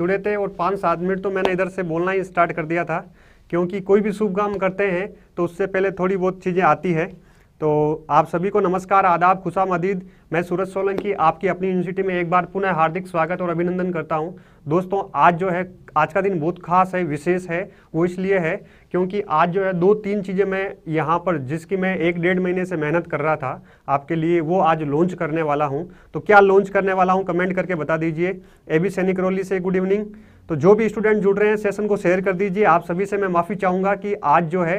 जुड़े थे और पाँच सात मिनट तो मैंने इधर से बोलना ही स्टार्ट कर दिया था क्योंकि कोई भी शुभ काम करते हैं तो उससे पहले थोड़ी बहुत चीज़ें आती है तो आप सभी को नमस्कार आदाब खुशा मदीद मैं सूरज सोलंकी आपकी अपनी यूनिवर्सिटी में एक बार पुनः हार्दिक स्वागत और अभिनंदन करता हूं दोस्तों आज जो है आज का दिन बहुत खास है विशेष है वो इसलिए है क्योंकि आज जो है दो तीन चीज़ें मैं यहाँ पर जिसकी मैं एक डेढ़ महीने से मेहनत कर रहा था आपके लिए वो आज लॉन्च करने वाला हूँ तो क्या लॉन्च करने वाला हूँ कमेंट करके बता दीजिए ए बी सैनिक से गुड इवनिंग तो जो भी स्टूडेंट जुड़ रहे हैं सेशन को शेयर कर दीजिए आप सभी से मैं माफ़ी चाहूँगा कि आज जो है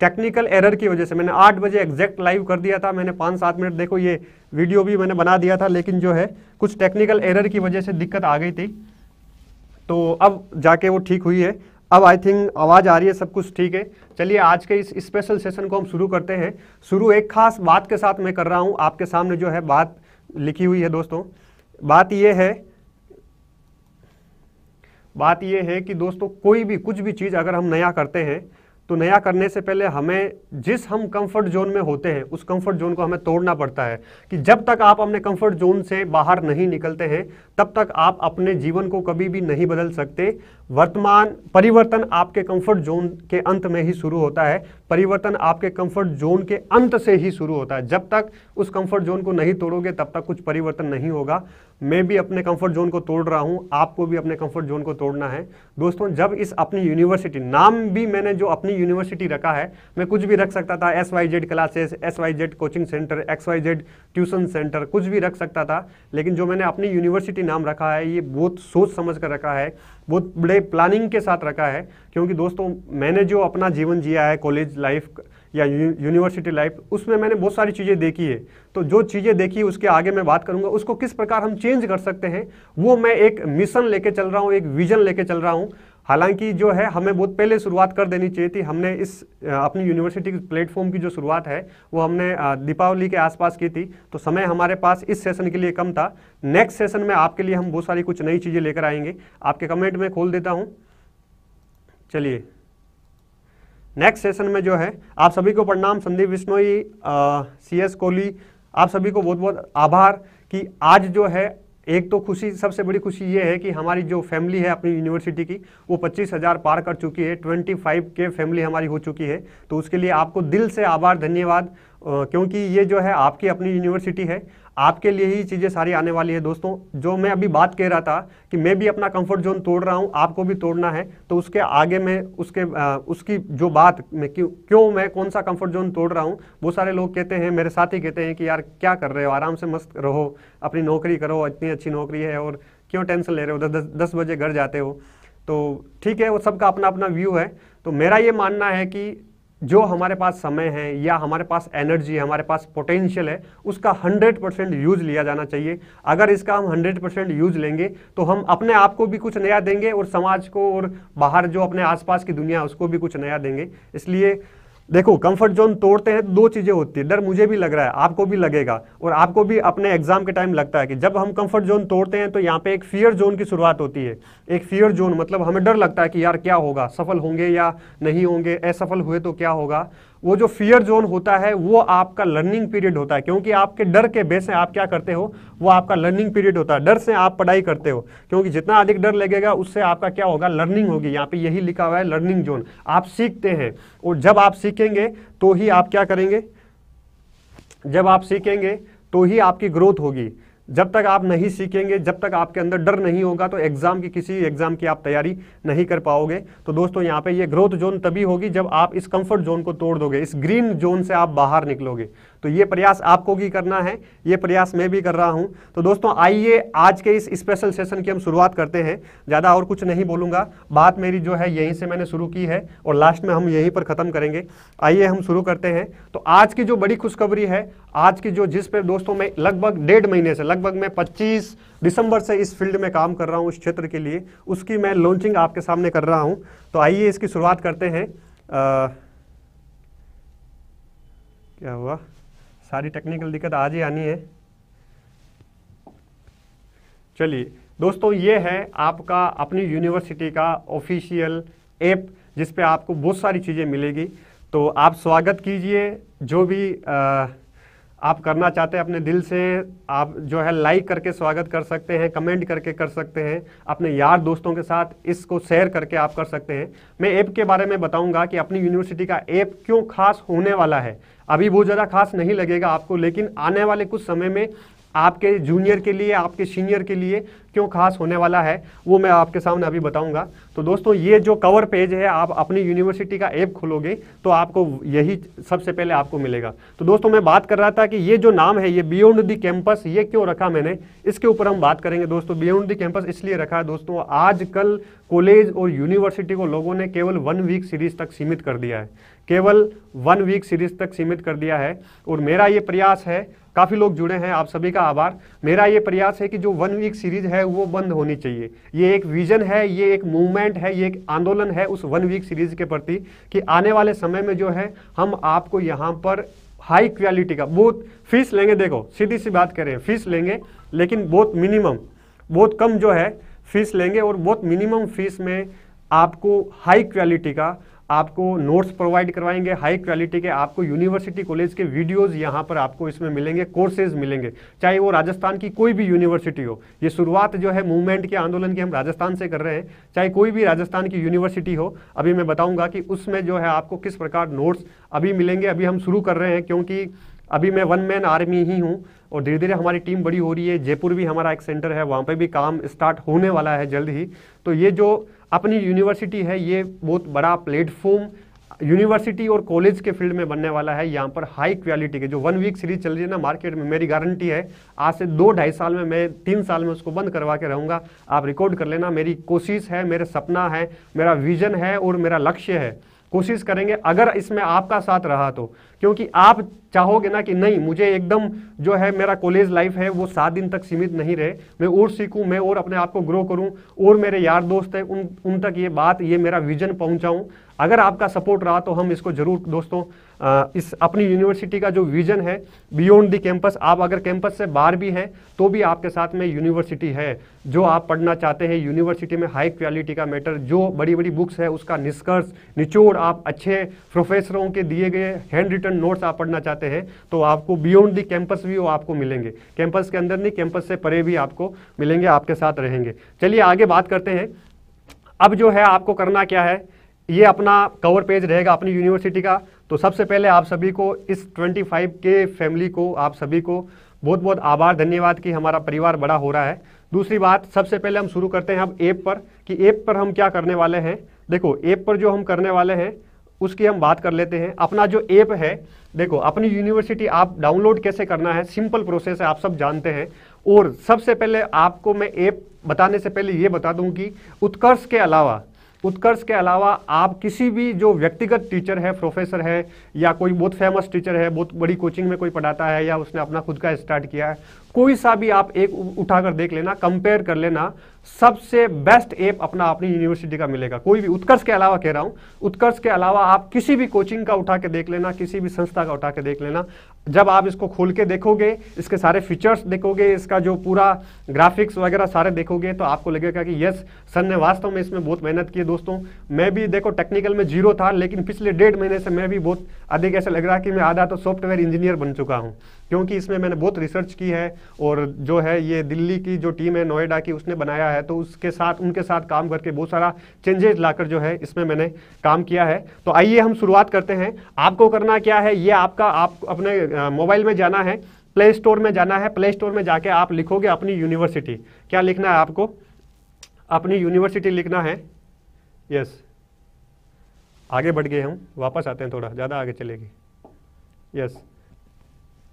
टेक्निकल एरर की वजह से मैंने आठ बजे एग्जैक्ट लाइव कर दिया था मैंने पाँच सात मिनट देखो ये वीडियो भी मैंने बना दिया था लेकिन जो है कुछ टेक्निकल एरर की वजह से दिक्कत आ गई थी तो अब जाके वो ठीक हुई है अब आई थिंक आवाज़ आ रही है सब कुछ ठीक है चलिए आज के इस स्पेशल सेशन को हम शुरू करते हैं शुरू एक खास बात के साथ मैं कर रहा हूँ आपके सामने जो है बात लिखी हुई है दोस्तों बात यह है बात यह है कि दोस्तों कोई भी कुछ भी चीज़ अगर हम नया करते हैं तो नया करने से पहले हमें जिस हम कंफर्ट जोन में होते हैं उस कंफर्ट जोन को हमें तोड़ना पड़ता है कि जब तक आप अपने कंफर्ट जोन से बाहर नहीं निकलते हैं तब तक आप अपने जीवन को कभी भी नहीं बदल सकते वर्तमान परिवर्तन आपके कंफर्ट जोन के अंत में ही शुरू होता है परिवर्तन आपके कंफर्ट जोन के अंत से ही शुरू होता है जब तक उस कंफर्ट जोन को नहीं तोड़ोगे तब तक कुछ परिवर्तन नहीं होगा मैं भी अपने कंफर्ट जोन को तोड़ रहा हूँ आपको भी अपने कंफर्ट जोन को तोड़ना है दोस्तों जब इस अपनी यूनिवर्सिटी नाम भी मैंने जो अपनी यूनिवर्सिटी रखा है मैं कुछ भी रख सकता था S Y Z classes S Y Z coaching centre X Y Z tuition centre कुछ भी रख सकता था लेकिन जो मैंने अपनी यूनिवर्सिटी नाम रखा है ये बहुत सोच समझ कर रखा है बहुत बड़े प्लानिंग के साथ रखा है क्योंकि दोस्तों मैंने जो अपना जीवन जिया है कॉलेज लाइफ या यूनिवर्सिटी लाइफ उसमें मैंने बहुत सारी चीज़ें देखी है तो जो चीज़ें देखी उसके आगे मैं बात करूंगा उसको किस प्रकार हम चेंज कर सकते हैं वो मैं एक मिशन लेके चल रहा हूँ एक विजन लेके चल रहा हूँ हालांकि जो है हमें बहुत पहले शुरुआत कर देनी चाहिए थी हमने इस अपनी यूनिवर्सिटी प्लेटफॉर्म की जो शुरुआत है वो हमने दीपावली के आसपास की थी तो समय हमारे पास इस सेशन के लिए कम था नेक्स्ट सेशन में आपके लिए हम बहुत सारी कुछ नई चीज़ें लेकर आएंगे आपके कमेंट में खोल देता हूँ चलिए नेक्स्ट सेशन में जो है आप सभी को प्रणाम संदीप विश्नोई सी एस कोहली आप सभी को बहुत बहुत आभार कि आज जो है एक तो खुशी सबसे बड़ी खुशी ये है कि हमारी जो फैमिली है अपनी यूनिवर्सिटी की वो पच्चीस हज़ार पार कर चुकी है ट्वेंटी फाइव के फैमिली हमारी हो चुकी है तो उसके लिए आपको दिल से आभार धन्यवाद क्योंकि ये जो है आपकी अपनी यूनिवर्सिटी है आपके लिए ही चीज़ें सारी आने वाली है दोस्तों जो मैं अभी बात कह रहा था कि मैं भी अपना कंफर्ट जोन तोड़ रहा हूँ आपको भी तोड़ना है तो उसके आगे मैं उसके आ, उसकी जो बात मैं क्यों क्यों मैं कौन सा कंफर्ट जोन तोड़ रहा हूँ वो सारे लोग कहते हैं मेरे साथी कहते हैं कि यार क्या कर रहे हो आराम से मस्त रहो अपनी नौकरी करो इतनी अच्छी नौकरी है और क्यों टेंशन ले रहे हो दस दस बजे घर जाते हो तो ठीक है वो सबका अपना अपना व्यू है तो मेरा ये मानना है कि जो हमारे पास समय है या हमारे पास एनर्जी है हमारे पास पोटेंशियल है उसका 100 परसेंट यूज लिया जाना चाहिए अगर इसका हम 100 परसेंट यूज लेंगे तो हम अपने आप को भी कुछ नया देंगे और समाज को और बाहर जो अपने आसपास की दुनिया है उसको भी कुछ नया देंगे इसलिए देखो कंफर्ट जोन तोड़ते हैं दो चीज़ें होती है डर मुझे भी लग रहा है आपको भी लगेगा और आपको भी अपने एग्जाम के टाइम लगता है कि जब हम कंफर्ट जोन तोड़ते हैं तो यहाँ पे एक फियर जोन की शुरुआत होती है एक फियर जोन मतलब हमें डर लगता है कि यार क्या होगा सफल होंगे या नहीं होंगे असफल हुए तो क्या होगा वो जो फियर जोन होता है वो आपका लर्निंग पीरियड होता है क्योंकि आपके डर के बेस में आप क्या करते हो वो आपका लर्निंग पीरियड होता है डर से आप पढ़ाई करते हो क्योंकि जितना अधिक डर लगेगा उससे आपका क्या होगा लर्निंग होगी यहाँ पे यही लिखा हुआ है लर्निंग जोन आप सीखते हैं और जब आप सीखेंगे तो ही आप क्या करेंगे जब आप सीखेंगे तो ही आपकी ग्रोथ होगी जब तक आप नहीं सीखेंगे जब तक आपके अंदर डर नहीं होगा तो एग्ज़ाम की किसी एग्ज़ाम की आप तैयारी नहीं कर पाओगे तो दोस्तों यहाँ पे ये ग्रोथ जोन तभी होगी जब आप इस कंफर्ट जोन को तोड़ दोगे इस ग्रीन जोन से आप बाहर निकलोगे तो ये प्रयास आपको भी करना है ये प्रयास मैं भी कर रहा हूँ तो दोस्तों आइए आज के इस स्पेशल सेशन की हम शुरुआत करते हैं ज़्यादा और कुछ नहीं बोलूँगा बात मेरी जो है यहीं से मैंने शुरू की है और लास्ट में हम यहीं पर ख़त्म करेंगे आइए हम शुरू करते हैं तो आज की जो बड़ी खुशखबरी है आज की जो जिस पर दोस्तों मैं लगभग डेढ़ महीने से लगभग मैं पच्चीस दिसंबर से इस फील्ड में काम कर रहा हूँ उस क्षेत्र के लिए उसकी मैं लॉन्चिंग आपके सामने कर रहा हूँ तो आइए इसकी शुरुआत करते हैं क्या हुआ सारी टेक्निकल दिक्कत आज ही आनी है चलिए दोस्तों ये है आपका अपनी यूनिवर्सिटी का ऑफिशियल ऐप जिस पे आपको बहुत सारी चीज़ें मिलेगी तो आप स्वागत कीजिए जो भी आ, आप करना चाहते हैं अपने दिल से आप जो है लाइक करके स्वागत कर सकते हैं कमेंट करके कर सकते हैं अपने यार दोस्तों के साथ इसको शेयर करके आप कर सकते हैं मैं ऐप के बारे में बताऊंगा कि अपनी यूनिवर्सिटी का ऐप क्यों खास होने वाला है अभी वो ज़्यादा खास नहीं लगेगा आपको लेकिन आने वाले कुछ समय में आपके जूनियर के लिए आपके सीनियर के लिए क्यों खास होने वाला है वो मैं आपके सामने अभी बताऊंगा तो दोस्तों ये जो कवर पेज है आप अपनी यूनिवर्सिटी का ऐप खोलोगे तो आपको यही सबसे पहले आपको मिलेगा तो दोस्तों मैं बात कर रहा था कि ये जो नाम है ये बियॉन्ड दी कैंपस ये क्यों रखा मैंने इसके ऊपर हम बात करेंगे दोस्तों बियॉन्ड दी कैंपस इसलिए रखा है दोस्तों आजकल कॉलेज और यूनिवर्सिटी को लोगों ने केवल वन वीक सीरीज तक सीमित कर दिया है केवल वन वीक सीरीज तक सीमित कर दिया है और मेरा ये प्रयास है काफ़ी लोग जुड़े हैं आप सभी का आभार मेरा ये प्रयास है कि जो वन वीक सीरीज है वो बंद होनी चाहिए ये एक विजन है ये एक मूवमेंट है ये एक आंदोलन है उस वन वीक सीरीज के प्रति कि आने वाले समय में जो है हम आपको यहाँ पर हाई क्वालिटी का बहुत फीस लेंगे देखो सीधी सी बात करें फीस लेंगे लेकिन बहुत मिनिमम बहुत कम जो है फीस लेंगे और बहुत मिनिमम फीस में आपको हाई क्वालिटी का आपको नोट्स प्रोवाइड करवाएंगे हाई क्वालिटी के आपको यूनिवर्सिटी कॉलेज के वीडियोस यहाँ पर आपको इसमें मिलेंगे कोर्सेज मिलेंगे चाहे वो राजस्थान की कोई भी यूनिवर्सिटी हो ये शुरुआत जो है मूवमेंट के आंदोलन की हम राजस्थान से कर रहे हैं चाहे कोई भी राजस्थान की यूनिवर्सिटी हो अभी मैं बताऊँगा कि उसमें जो है आपको किस प्रकार नोट्स अभी मिलेंगे अभी हम शुरू कर रहे हैं क्योंकि अभी मैं वन मैन आर्मी ही हूँ और धीरे धीरे हमारी टीम बड़ी हो रही है जयपुर भी हमारा एक सेंटर है वहाँ पर भी काम स्टार्ट होने वाला है जल्द ही तो ये जो अपनी यूनिवर्सिटी है ये बहुत बड़ा प्लेटफॉर्म यूनिवर्सिटी और कॉलेज के फील्ड में बनने वाला है यहाँ पर हाई क्वालिटी के जो वन वीक सीरीज चल रही है ना मार्केट में मेरी गारंटी है आज से दो ढाई साल में मैं तीन साल में उसको बंद करवा के रहूँगा आप रिकॉर्ड कर लेना मेरी कोशिश है मेरा सपना है मेरा विजन है और मेरा लक्ष्य है कोशिश करेंगे अगर इसमें आपका साथ रहा तो क्योंकि आप चाहोगे ना कि नहीं मुझे एकदम जो है मेरा कॉलेज लाइफ है वो सात दिन तक सीमित नहीं रहे मैं और सीखूं मैं और अपने आप को ग्रो करूं और मेरे यार दोस्त हैं उन उन तक ये बात ये मेरा विजन पहुंचाऊं अगर आपका सपोर्ट रहा तो हम इसको ज़रूर दोस्तों आ, इस अपनी यूनिवर्सिटी का जो विजन है बियॉन्ड दी कैंपस आप अगर कैंपस से बाहर भी हैं तो भी आपके साथ में यूनिवर्सिटी है जो आप पढ़ना चाहते हैं यूनिवर्सिटी में हाई क्वालिटी का मैटर जो बड़ी बड़ी बुक्स है उसका निष्कर्ष निचोड़ आप अच्छे प्रोफेसरों के दिए गए हैंड रिटर्न इंपॉर्टेंट नोट्स आप पढ़ना चाहते हैं तो आपको बियॉन्ड दी कैंपस भी वो आपको मिलेंगे कैंपस के अंदर नहीं कैंपस से परे भी आपको मिलेंगे आपके साथ रहेंगे चलिए आगे बात करते हैं अब जो है आपको करना क्या है ये अपना कवर पेज रहेगा अपनी यूनिवर्सिटी का तो सबसे पहले आप सभी को इस 25 के फैमिली को आप सभी को बहुत बहुत आभार धन्यवाद कि हमारा परिवार बड़ा हो रहा है दूसरी बात सबसे पहले हम शुरू करते हैं अब ऐप पर कि ऐप पर हम क्या करने वाले हैं देखो ऐप पर जो हम करने वाले हैं उसकी हम बात कर लेते हैं अपना जो ऐप है देखो अपनी यूनिवर्सिटी आप डाउनलोड कैसे करना है सिंपल प्रोसेस है आप सब जानते हैं और सबसे पहले आपको मैं ऐप बताने से पहले ये बता दूं कि उत्कर्ष के अलावा उत्कर्ष के अलावा आप किसी भी जो व्यक्तिगत टीचर है प्रोफेसर है या कोई बहुत फेमस टीचर है बहुत बड़ी कोचिंग में कोई पढ़ाता है या उसने अपना खुद का स्टार्ट किया है कोई सा भी आप एक उठाकर देख लेना कंपेयर कर लेना सबसे बेस्ट ऐप अपना अपनी यूनिवर्सिटी का मिलेगा कोई भी उत्कर्ष के अलावा कह रहा हूँ उत्कर्ष के अलावा आप किसी भी कोचिंग का उठा के देख लेना किसी भी संस्था का उठा के देख लेना जब आप इसको खोल के देखोगे इसके सारे फीचर्स देखोगे इसका जो पूरा ग्राफिक्स वगैरह सारे देखोगे तो आपको लगेगा कि यस सर ने वास्तव में इसमें बहुत मेहनत की दोस्तों मैं भी देखो टेक्निकल में जीरो था लेकिन पिछले डेढ़ महीने से मैं भी बहुत अधिक ऐसा लग रहा कि मैं आधा तो सॉफ्टवेयर इंजीनियर बन चुका हूँ क्योंकि इसमें मैंने बहुत रिसर्च की है और जो है ये दिल्ली की जो टीम है नोएडा की उसने बनाया है तो उसके साथ उनके साथ काम करके बहुत सारा चेंजेस लाकर जो है इसमें मैंने काम किया है तो आइए हम शुरुआत करते हैं आपको करना क्या है ये आपका आप अपने मोबाइल में जाना है प्ले स्टोर में जाना है प्ले स्टोर में जाके आप लिखोगे अपनी यूनिवर्सिटी क्या लिखना है आपको अपनी यूनिवर्सिटी लिखना है यस आगे बढ़ गए हम वापस आते हैं थोड़ा ज़्यादा आगे चलेगी यस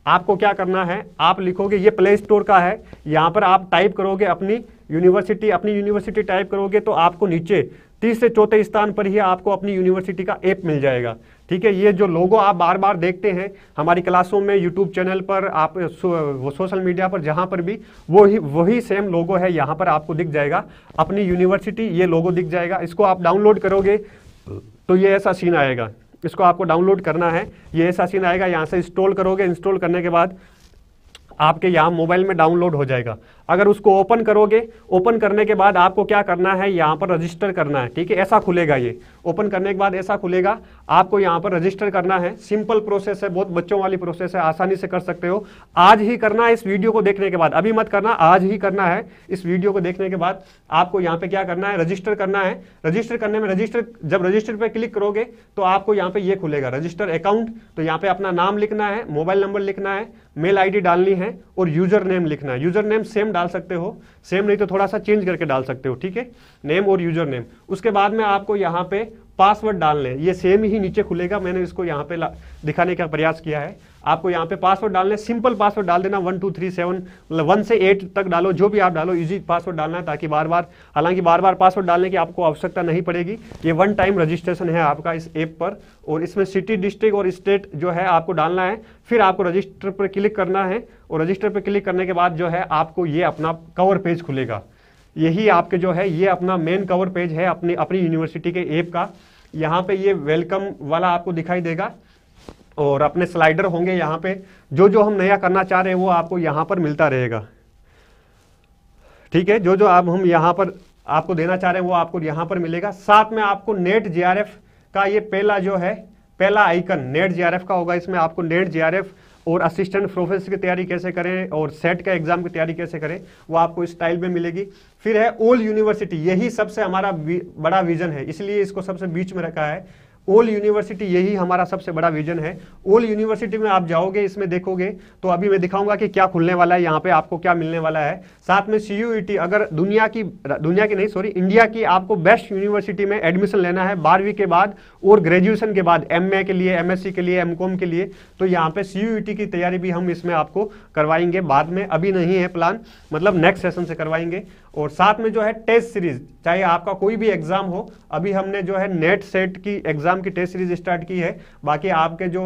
आपको क्या करना है आप लिखोगे ये प्ले स्टोर का है यहाँ पर आप टाइप करोगे अपनी यूनिवर्सिटी अपनी यूनिवर्सिटी टाइप करोगे तो आपको नीचे तीसरे चौथे स्थान पर ही आपको अपनी यूनिवर्सिटी का ऐप मिल जाएगा ठीक है ये जो लोगो आप बार बार देखते हैं हमारी क्लासों में यूट्यूब चैनल पर आप सो, सोशल मीडिया पर जहाँ पर भी वही वही सेम लोगो है यहाँ पर आपको दिख जाएगा अपनी यूनिवर्सिटी ये लोगो दिख जाएगा इसको आप डाउनलोड करोगे तो ये ऐसा सीन आएगा इसको आपको डाउनलोड करना है ये ऐसा सीन आएगा यहाँ से इंस्टॉल करोगे इंस्टॉल करने के बाद आपके यहाँ मोबाइल में डाउनलोड हो जाएगा अगर उसको ओपन करोगे ओपन करने के बाद आपको क्या करना है यहाँ पर रजिस्टर करना है ठीक है ऐसा खुलेगा ये ओपन करने के बाद ऐसा खुलेगा आपको यहाँ पर रजिस्टर करना है सिंपल प्रोसेस है बहुत बच्चों वाली प्रोसेस है आसानी से कर सकते हो आज ही करना है इस वीडियो को देखने के बाद अभी मत करना आज ही करना है इस वीडियो को देखने के बाद आपको यहाँ पे क्या करना है रजिस्टर करना है रजिस्टर करने में रजिस्टर जब रजिस्टर पर क्लिक करोगे तो आपको यहाँ पे ये यह खुलेगा रजिस्टर अकाउंट तो यहाँ पे अपना नाम लिखना है मोबाइल नंबर लिखना है मेल आईडी डालनी है और यूजर नेम लिखना है यूजर नेम सेम डाल सकते हो सेम नहीं तो थोड़ा सा चेंज करके डाल सकते हो ठीक है नेम और यूजर नेम उसके बाद में आपको यहाँ पे पासवर्ड डालने ये सेम ही नीचे खुलेगा मैंने इसको यहाँ पे दिखाने का प्रयास किया है आपको यहाँ पे पासवर्ड डालना है सिंपल पासवर्ड डाल देना वन टू थ्री सेवन मतलब वन से एट तक डालो जो भी आप डालो इजी पासवर्ड डालना है ताकि बार बार हालांकि बार बार पासवर्ड डालने की आपको आवश्यकता नहीं पड़ेगी ये वन टाइम रजिस्ट्रेशन है आपका इस ऐप पर और इसमें सिटी डिस्ट्रिक्ट और स्टेट जो है आपको डालना है फिर आपको रजिस्टर पर क्लिक करना है और रजिस्टर पर क्लिक करने के बाद जो है आपको ये अपना कवर पेज खुलेगा यही आपके जो है ये अपना मेन कवर पेज है अपनी अपनी यूनिवर्सिटी के ऐप का यहाँ पे ये वेलकम वाला आपको दिखाई देगा और अपने स्लाइडर होंगे यहाँ पे जो जो हम नया करना चाह रहे हैं वो आपको यहाँ पर मिलता रहेगा ठीक है जो जो आप हम यहाँ पर आपको देना चाह रहे हैं वो आपको यहाँ पर मिलेगा साथ में आपको नेट जे का ये पहला जो है पहला आइकन नेट जे का होगा इसमें आपको नेट जे और असिस्टेंट प्रोफेसर की तैयारी कैसे करें और सेट का एग्जाम की तैयारी कैसे करें वो आपको इस स्टाइल में मिलेगी फिर है ओल्ड यूनिवर्सिटी यही सबसे हमारा बड़ा विजन है इसलिए इसको सबसे बीच में रखा है ओल यूनिवर्सिटी यही हमारा सबसे बड़ा विजन है ओल यूनिवर्सिटी में आप जाओगे इसमें देखोगे तो अभी मैं दिखाऊंगा कि क्या खुलने वाला है यहाँ पे आपको क्या मिलने वाला है साथ में सी e अगर दुनिया की दुनिया की नहीं सॉरी इंडिया की आपको बेस्ट यूनिवर्सिटी में एडमिशन लेना है बारहवीं के बाद और ग्रेजुएशन के बाद एम के लिए एम के लिए एम के लिए तो यहाँ पे सी e की तैयारी भी हम इसमें आपको करवाएंगे बाद में अभी नहीं है प्लान मतलब नेक्स्ट सेशन से करवाएंगे और साथ में जो है टेस्ट सीरीज चाहे आपका कोई भी एग्जाम हो अभी हमने जो है नेट सेट की एग्जाम की टेस्ट सीरीज स्टार्ट की है बाकी आपके जो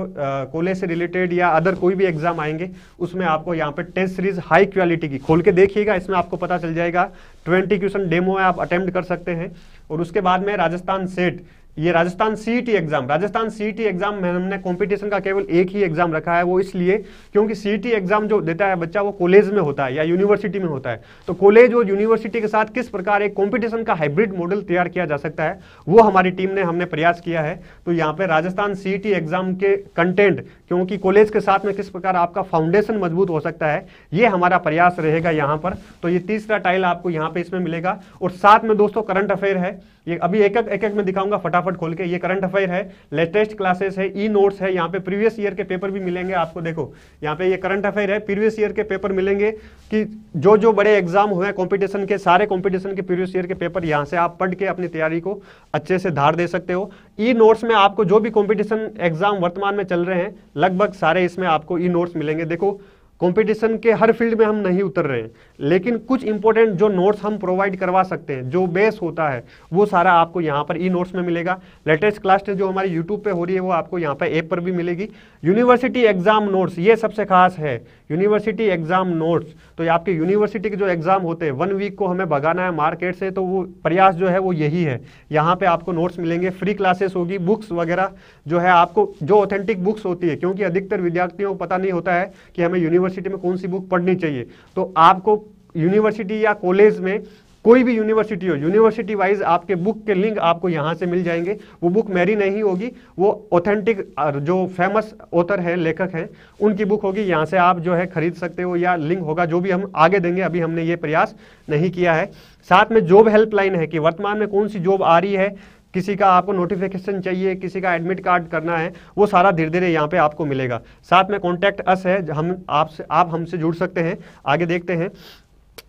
कॉलेज से रिलेटेड या अदर कोई भी एग्जाम आएंगे उसमें आपको यहाँ पे टेस्ट सीरीज हाई क्वालिटी की खोल के देखिएगा इसमें आपको पता चल जाएगा ट्वेंटी क्वेश्चन डेमो है आप अटेम्प्ट कर सकते हैं और उसके बाद में राजस्थान सेट ये Rajasthan CET exam Rajasthan CET exam में हमने कंपटीशन का केवल एक ही एग्जाम रखा है वो इसलिए क्योंकि सीईटी एग्जाम जो देता है बच्चा वो कॉलेज में होता है या यूनिवर्सिटी में होता है तो कॉलेज और यूनिवर्सिटी के साथ किस प्रकार एक कॉम्पिटिशन का हाइब्रिड मॉडल तैयार किया जा सकता है वो हमारी टीम ने हमने प्रयास किया है तो यहाँ पे राजस्थान सीईटी एग्जाम के कंटेंट क्योंकि कॉलेज के साथ में किस प्रकार आपका फाउंडेशन मजबूत हो सकता है ये हमारा प्रयास रहेगा यहाँ पर तो ये तीसरा टाइल आपको यहाँ पे इसमें मिलेगा और साथ में दोस्तों करंट अफेयर है ये अभी एक एक एक, एक में दिखाऊंगा फटाफट खोल के ये करंट अफेयर है लेटेस्ट क्लासेस है ई नोट्स है यहाँ पे प्रीवियस ईयर के पेपर भी मिलेंगे आपको देखो यहाँ पे ये करंट अफेयर है प्रीवियस ईयर के पेपर मिलेंगे कि जो जो बड़े एग्जाम हुए हैं कॉम्पिटिशन के सारे कॉम्पिटिशन के प्रीवियस ईयर के पेपर यहाँ से आप पढ़ के अपनी तैयारी को अच्छे से धार दे सकते हो ई नोट्स में आपको जो भी कॉम्पिटिशन एग्जाम वर्तमान में चल रहे हैं लगभग सारे इसमें आपको ई नोट्स मिलेंगे देखो कंपटीशन के हर फील्ड में हम नहीं उतर रहे हैं लेकिन कुछ इंपॉर्टेंट जो नोट्स हम प्रोवाइड करवा सकते हैं जो बेस होता है वो सारा आपको यहाँ पर ई नोट्स में मिलेगा लेटेस्ट क्लास जो हमारी यूट्यूब पे हो रही है वो आपको यहाँ पर ऐप पर भी मिलेगी यूनिवर्सिटी एग्जाम नोट्स ये सबसे खास है यूनिवर्सिटी एग्जाम नोट्स तो ये आपके यूनिवर्सिटी के जो एग्जाम होते हैं वन वीक को हमें भगाना है मार्केट से तो वो प्रयास जो है वो यही है यहाँ पर आपको नोट्स मिलेंगे फ्री क्लासेस होगी बुक्स वगैरह जो है आपको जो ऑथेंटिक बुक्स होती है क्योंकि अधिकतर विद्यार्थियों को पता नहीं होता है कि हमें यूनिवर्सिटी यूनिवर्सिटी में कौन सी बुक पढ़नी चाहिए तो आपको यूनिवर्सिटी या कॉलेज में कोई भी यूनिवर्सिटी हो यूनिवर्सिटी वाइज आपके बुक के लिंक आपको यहाँ से मिल जाएंगे वो बुक मेरी नहीं होगी वो ऑथेंटिक जो फेमस ऑथर है लेखक हैं उनकी बुक होगी यहाँ से आप जो है खरीद सकते हो या लिंक होगा जो भी हम आगे देंगे अभी हमने ये प्रयास नहीं किया है साथ में जॉब हेल्पलाइन है कि वर्तमान में कौन सी जॉब आ रही है किसी का आपको नोटिफिकेशन चाहिए किसी का एडमिट कार्ड करना है वो सारा धीरे धीरे यहाँ पे आपको मिलेगा साथ में कॉन्टैक्ट अस है हम आपसे आप हमसे जुड़ सकते हैं आगे देखते हैं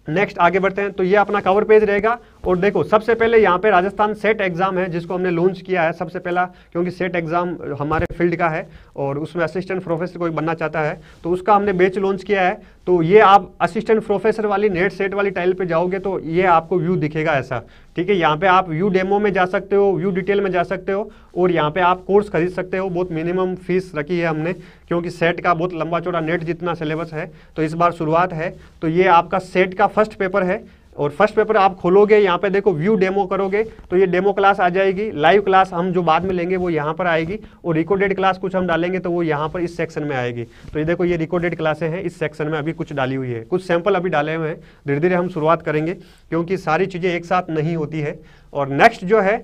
नेक्स्ट आगे बढ़ते हैं तो ये अपना कवर पेज रहेगा और देखो सबसे पहले यहाँ पे राजस्थान सेट एग्ज़ाम है जिसको हमने लॉन्च किया है सबसे पहला क्योंकि सेट एग्ज़ाम हमारे फील्ड का है और उसमें असिस्टेंट प्रोफेसर कोई बनना चाहता है तो उसका हमने बेच लॉन्च किया है तो ये आप असिस्टेंट प्रोफेसर वाली नेट सेट वाली टाइल पर जाओगे तो ये आपको व्यू दिखेगा ऐसा ठीक है यहाँ पे आप व्यू डेमो में जा सकते हो व्यू डिटेल में जा सकते हो और यहाँ पे आप कोर्स खरीद सकते हो बहुत मिनिमम फीस रखी है हमने क्योंकि सेट का बहुत लंबा चौड़ा नेट जितना सिलेबस है तो इस बार शुरुआत है तो ये आपका सेट का फर्स्ट पेपर है और फर्स्ट पेपर आप खोलोगे यहाँ पे देखो व्यू डेमो करोगे तो ये डेमो क्लास आ जाएगी लाइव क्लास हम जो बाद में लेंगे वो यहाँ पर आएगी और रिकॉर्डेड क्लास कुछ हम डालेंगे तो वो यहाँ पर इस सेक्शन में आएगी तो ये देखो ये रिकॉर्डेड क्लासे हैं इस सेक्शन में अभी कुछ डाली हुई है कुछ सैंपल अभी डाले हुए हैं धीरे धीरे हम शुरुआत करेंगे क्योंकि सारी चीज़ें एक साथ नहीं होती है और नेक्स्ट जो है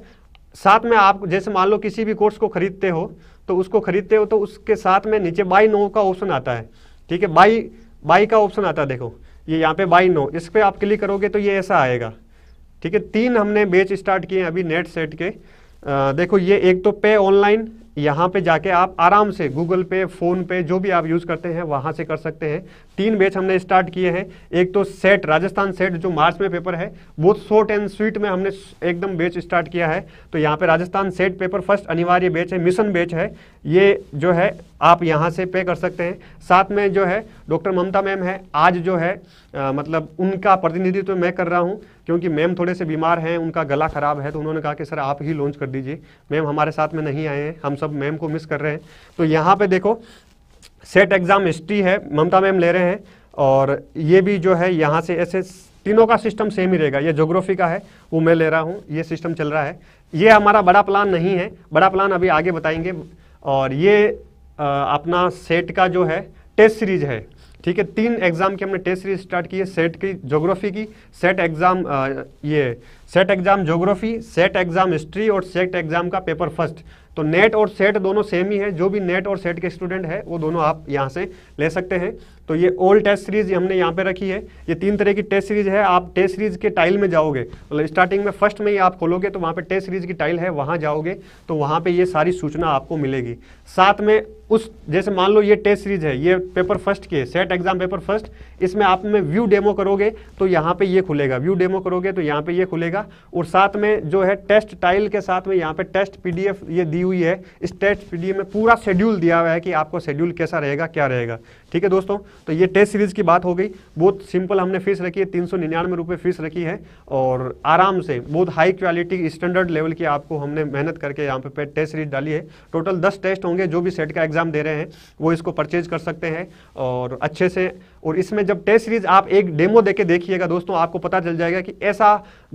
साथ में आप जैसे मान लो किसी भी कोर्स को खरीदते हो तो उसको खरीदते हो तो उसके साथ में नीचे बाई नो का ऑप्शन आता है ठीक है बाई बाई का ऑप्शन आता है देखो ये यहाँ पे बाई नो इस पर आप क्लिक करोगे तो ये ऐसा आएगा ठीक है तीन हमने बेच स्टार्ट किए हैं अभी नेट सेट के आ, देखो ये एक तो पे ऑनलाइन यहाँ पे जाके आप आराम से गूगल पे फ़ोन पे जो भी आप यूज़ करते हैं वहाँ से कर सकते हैं तीन बेच हमने स्टार्ट किए हैं एक तो सेट राजस्थान सेट जो मार्च में पेपर है वो शॉर्ट एंड स्वीट में हमने एकदम बैच स्टार्ट किया है तो यहाँ पे राजस्थान सेट पेपर फर्स्ट अनिवार्य बेच है मिशन बैच है ये जो है आप यहाँ से पे कर सकते हैं साथ में जो है डॉक्टर ममता मैम है आज जो है आ, मतलब उनका प्रतिनिधित्व तो मैं कर रहा हूँ क्योंकि मैम थोड़े से बीमार हैं उनका गला ख़राब है तो उन्होंने कहा कि सर आप ही लॉन्च कर दीजिए मैम हमारे साथ में नहीं आए हैं हम सब मैम को मिस कर रहे हैं तो यहाँ पर देखो सेट एग्ज़ाम हिस्ट्री है ममता मैम ले रहे हैं और ये भी जो है यहाँ से ऐसे तीनों का सिस्टम सेम ही रहेगा ये जोग्राफी का है वो मैं ले रहा हूँ ये सिस्टम चल रहा है ये हमारा बड़ा प्लान नहीं है बड़ा प्लान अभी आगे बताएंगे और ये आ, अपना सेट का जो है टेस्ट सीरीज है ठीक है तीन एग्जाम की हमने टेस्ट सीरीज स्टार्ट की है सेट की जोग्राफी की सेट एग्जाम ये SET exam geography SET exam history और सेट एग्जाम का पेपर फर्स्ट तो नेट और सेट दोनों सेम ही है जो भी नेट और सेट के स्टूडेंट है वो दोनों आप यहाँ से ले सकते हैं तो ये ओल्ड टेस्ट सीरीज हमने यहाँ पे रखी है ये तीन तरह की टेस्ट सीरीज है आप टेस्ट सीरीज के टाइल में जाओगे मतलब स्टार्टिंग में फर्स्ट में ही आप खोलोगे तो वहाँ पे टेस्ट सीरीज की टाइल है वहाँ जाओगे तो वहाँ पे ये सारी सूचना आपको मिलेगी साथ में उस जैसे मान लो ये टेस्ट सीरीज है ये पेपर फर्स्ट के सेट एग्जाम पेपर फर्स्ट इसमें आप में व्यू डेमो करोगे तो यहाँ पे ये खुलेगा व्यू डेमो करोगे तो यहाँ पे ये खुलेगा और साथ में जो है टेस्ट टाइल के साथ में यहाँ पे टेस्ट पीडीएफ ये दी हुई है इस टेस्ट पीडीएफ में पूरा शेड्यूल दिया हुआ है कि आपको शेड्यूल कैसा रहेगा क्या रहेगा ठीक है दोस्तों तो ये टेस्ट सीरीज की बात हो गई बहुत सिंपल हमने फीस रखी है तीन सौ निन्यानवे रुपये फीस रखी है और आराम से बहुत हाई क्वालिटी स्टैंडर्ड लेवल की आपको हमने मेहनत करके यहाँ पे टेस्ट सीरीज डाली है टोटल दस टेस्ट होंगे जो भी सेट का एग्जाम दे रहे हैं वो इसको परचेज कर सकते हैं और अच्छे से और इसमें जब टेस्ट सीरीज आप एक डेमो देके देखिएगा दोस्तों आपको पता चल जाएगा कि ऐसा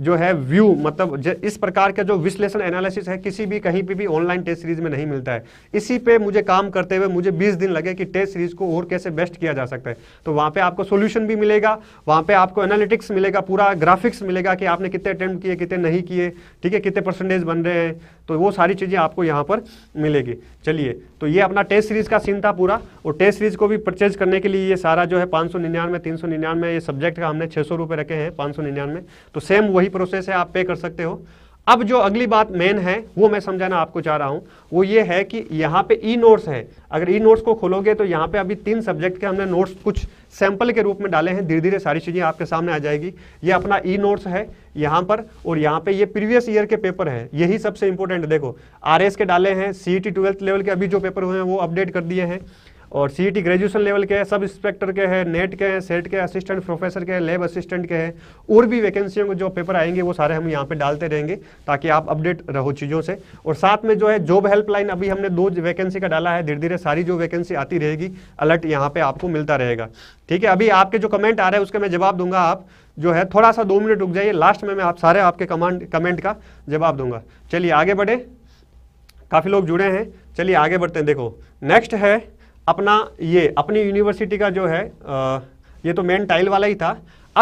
जो है व्यू मतलब इस प्रकार का जो विश्लेषण एनालिसिस है किसी भी कहीं पे भी ऑनलाइन टेस्ट सीरीज में नहीं मिलता है इसी पे मुझे काम करते हुए मुझे 20 दिन लगे कि टेस्ट सीरीज को और कैसे बेस्ट किया जा सकता है तो वहाँ पर आपको सोल्यूशन भी मिलेगा वहाँ पर आपको एनालिटिक्स मिलेगा पूरा ग्राफिक्स मिलेगा कि आपने कितने अटैम्प्ट किए कितने नहीं किए ठीक है कितने परसेंटेज बन रहे हैं तो वो सारी चीज़ें आपको यहाँ पर मिलेगी चलिए तो ये अपना टेस्ट सीरीज़ का सीन था पूरा और टेस्ट सीरीज़ को भी परचेज करने के लिए ये सारा जो है पाँच सौ निन्यानवे तीन सौ निन्यानवे ये सब्जेक्ट का हमने छः सौ रुपये रखे हैं पाँच सौ निन्यानवे तो सेम वही प्रोसेस है आप पे कर सकते हो अब जो अगली बात मेन है वो मैं समझाना आपको चाह रहा हूँ वो ये है कि यहाँ पर ई नोट्स है अगर ई नोट्स को खोलोगे तो यहाँ पर अभी तीन सब्जेक्ट के हमने नोट्स कुछ सैंपल के रूप में डाले हैं धीरे धीरे सारी चीज़ें आपके सामने आ जाएगी ये अपना ई नोट्स है यहाँ पर और यहाँ पे ये प्रीवियस ईयर के पेपर है यही सबसे इंपॉर्टेंट देखो आर के डाले हैं सी टी लेवल के अभी जो पेपर हुए हैं वो अपडेट कर दिए हैं और सी ग्रेजुएशन लेवल के हैं सब इंस्पेक्टर के हैं नेट के हैं सेट के असिस्टेंट प्रोफेसर के हैं लेब असिस्टेंट के हैं और भी वैकेंसियों के जो पेपर आएंगे वो सारे हम यहाँ पे डालते रहेंगे ताकि आप अपडेट रहो चीज़ों से और साथ में जो है जॉब हेल्पलाइन अभी हमने दो वैकेंसी का डाला है धीरे धीरे सारी जो वैकेंसी आती रहेगी अलर्ट यहाँ पर आपको मिलता रहेगा ठीक है अभी आपके जो कमेंट आ रहे हैं उसका मैं जवाब दूंगा आप जो है थोड़ा सा दो मिनट रुक जाइए लास्ट में मैं आप सारे आपके कमांड कमेंट का जवाब दूंगा चलिए आगे बढ़े काफ़ी लोग जुड़े हैं चलिए आगे बढ़ते हैं देखो नेक्स्ट है अपना ये अपनी यूनिवर्सिटी का जो है आ, ये तो मेन टाइल वाला ही था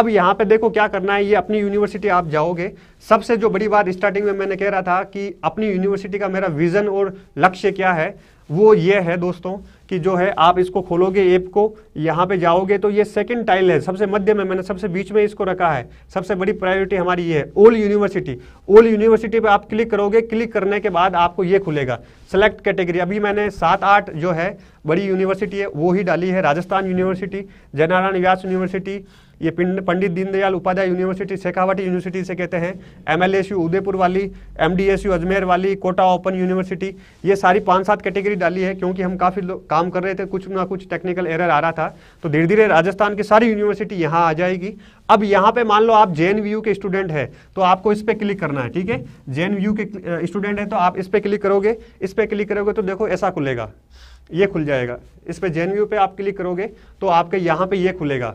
अब यहाँ पे देखो क्या करना है ये अपनी यूनिवर्सिटी आप जाओगे सबसे जो बड़ी बात स्टार्टिंग में मैंने कह रहा था कि अपनी यूनिवर्सिटी का मेरा विज़न और लक्ष्य क्या है वो ये है दोस्तों कि जो है आप इसको खोलोगे ऐप को यहाँ पे जाओगे तो ये सेकंड टाइल है सबसे मध्य में मैंने सबसे बीच में इसको रखा है सबसे बड़ी प्रायोरिटी हमारी ये है ओल यूनिवर्सिटी ओल यूनिवर्सिटी पे आप क्लिक करोगे क्लिक करने के बाद आपको ये खुलेगा सेलेक्ट कैटेगरी अभी मैंने सात आठ जो है बड़ी यूनिवर्सिटी है वो ही डाली है राजस्थान यूनिवर्सिटी जयनारायण व्यास यूनिवर्सिटी ये पंडित दीनदयाल उपाध्याय यूनिवर्सिटी शेखावटी यूनिवर्सिटी से कहते हैं एम उदयपुर वाली एम अजमेर वाली कोटा ओपन यूनिवर्सिटी ये सारी पाँच सात कैटेगरी डाली है क्योंकि हम काफ़ी काम कर रहे थे कुछ ना कुछ टेक्निकल एरर आ रहा था तो धीरे धीरे राजस्थान की सारी यूनिवर्सिटी यहाँ आ जाएगी अब यहाँ पे मान लो आप जे के स्टूडेंट है तो आपको इस पर क्लिक करना है ठीक है जे के स्टूडेंट है तो आप इस पर क्लिक करोगे इस पर क्लिक करोगे तो देखो ऐसा खुलेगा ये खुल जाएगा इस पर जे पे आप क्लिक करोगे तो आपके यहाँ पे ये खुलेगा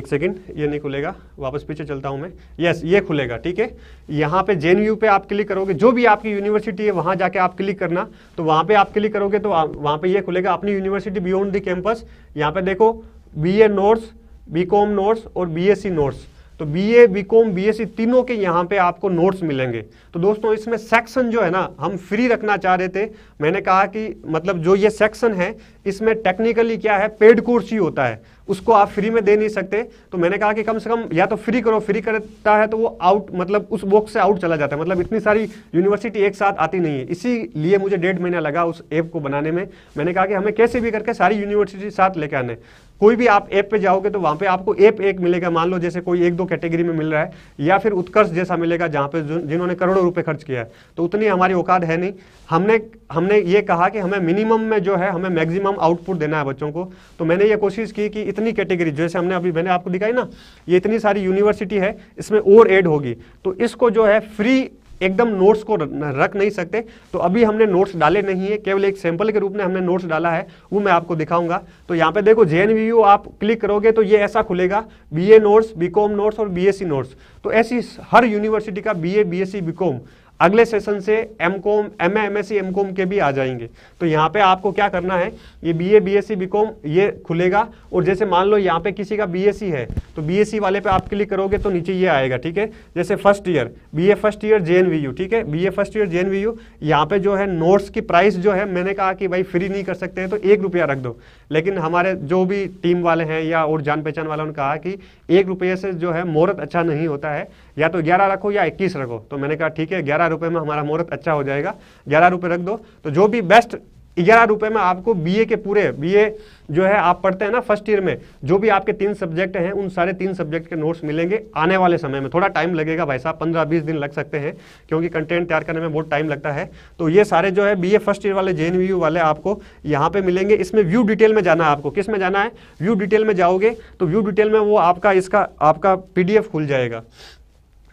एक सेकेंड ये नहीं खुलेगा वापस पीछे चलता हूँ मैं यस ये खुलेगा ठीक है यहाँ पे जे पे आप क्लिक करोगे जो भी आपकी यूनिवर्सिटी है वहाँ जाके आप क्लिक करना तो वहाँ पे आप क्लिक करोगे तो वहाँ पे ये खुलेगा अपनी यूनिवर्सिटी बियॉन्ड दी कैंपस यहाँ पे देखो B A notes B com notes और बी एस सी नोट्स तो B A B com B S C तीनों के यहाँ पे आपको नोट्स मिलेंगे तो दोस्तों इसमें सेक्शन जो है ना हम फ्री रखना चाह रहे थे मैंने कहा कि मतलब जो ये सेक्शन है इसमें टेक्निकली क्या है पेड कोर्स ही होता है उसको आप फ्री में दे नहीं सकते तो मैंने कहा कि कम से कम या तो फ्री करो फ्री करता है तो वो आउट मतलब उस बॉक्स से आउट चला जाता है मतलब इतनी सारी यूनिवर्सिटी एक साथ आती नहीं है इसीलिए मुझे डेढ़ महीना लगा उस ऐप को बनाने में मैंने कहा कि हमें कैसे भी करके सारी यूनिवर्सिटी साथ लेके आने कोई भी आप ऐप पे जाओगे तो वहाँ पे आपको ऐप एक मिलेगा मान लो जैसे कोई एक दो कैटेगरी में मिल रहा है या फिर उत्कर्ष जैसा मिलेगा जहाँ पे जिन्होंने करोड़ों रुपए खर्च किया है तो उतनी हमारी औकात है नहीं हमने हमने ये कहा कि हमें मिनिमम में जो है हमें मैक्सिमम आउटपुट देना है बच्चों को तो मैंने ये कोशिश की कि इतनी कैटेगरी जैसे हमने अभी मैंने आपको दिखाई ना ये इतनी सारी यूनिवर्सिटी है इसमें और एड होगी तो इसको जो है फ्री एकदम नोट्स को रख नहीं सकते तो अभी हमने नोट्स डाले नहीं है केवल एक सैंपल के रूप में हमने नोट्स डाला है वो मैं आपको दिखाऊंगा तो यहाँ पे देखो जे आप क्लिक करोगे तो ये ऐसा खुलेगा B A notes B notes और बी नोट्स तो ऐसी हर यूनिवर्सिटी का बी ए बी एस अगले सेशन से M com M M S C M com के भी आ जाएंगे तो यहाँ पे आपको क्या करना है ये B A B S C B com ये खुलेगा और जैसे मान लो यहाँ पे किसी का बी एस सी है तो बी एस सी वाले पे आप क्लिक करोगे तो नीचे ये आएगा ठीक है जैसे first year B A first year J N V U ठीक है B A first year J N V U यहाँ पे जो है नोट्स की प्राइस जो है मैंने कहा कि भाई फ्री नहीं कर सकते हैं तो एक रुपया रख दो लेकिन हमारे जो भी टीम वाले हैं या और जान पहचान वालों ने कहा कि एक रुपये से जो है मोहरत अच्छा नहीं होता है या तो ग्यारह रखो या इक्कीस रखो तो मैंने कहा ठीक है ग्यारह रुपये में हमारा मोहरत अच्छा हो जाएगा ग्यारह रुपये रख दो तो जो भी बेस्ट ग्यारह रुपए में आपको बीए के पूरे बीए जो है आप पढ़ते हैं ना फर्स्ट ईयर में जो भी आपके तीन सब्जेक्ट हैं उन सारे तीन सब्जेक्ट के नोट्स मिलेंगे आने वाले समय में थोड़ा टाइम लगेगा भाई साहब पंद्रह बीस दिन लग सकते हैं क्योंकि कंटेंट तैयार करने में बहुत टाइम लगता है तो ये सारे जो है बीए फर्स्ट ईयर वाले जे वाले आपको यहाँ पर मिलेंगे इसमें व्यू डिटेल में जाना है आपको किस में जाना है व्यू डिटेल में जाओगे तो व्यू डिटेल में वो आपका इसका आपका पी खुल जाएगा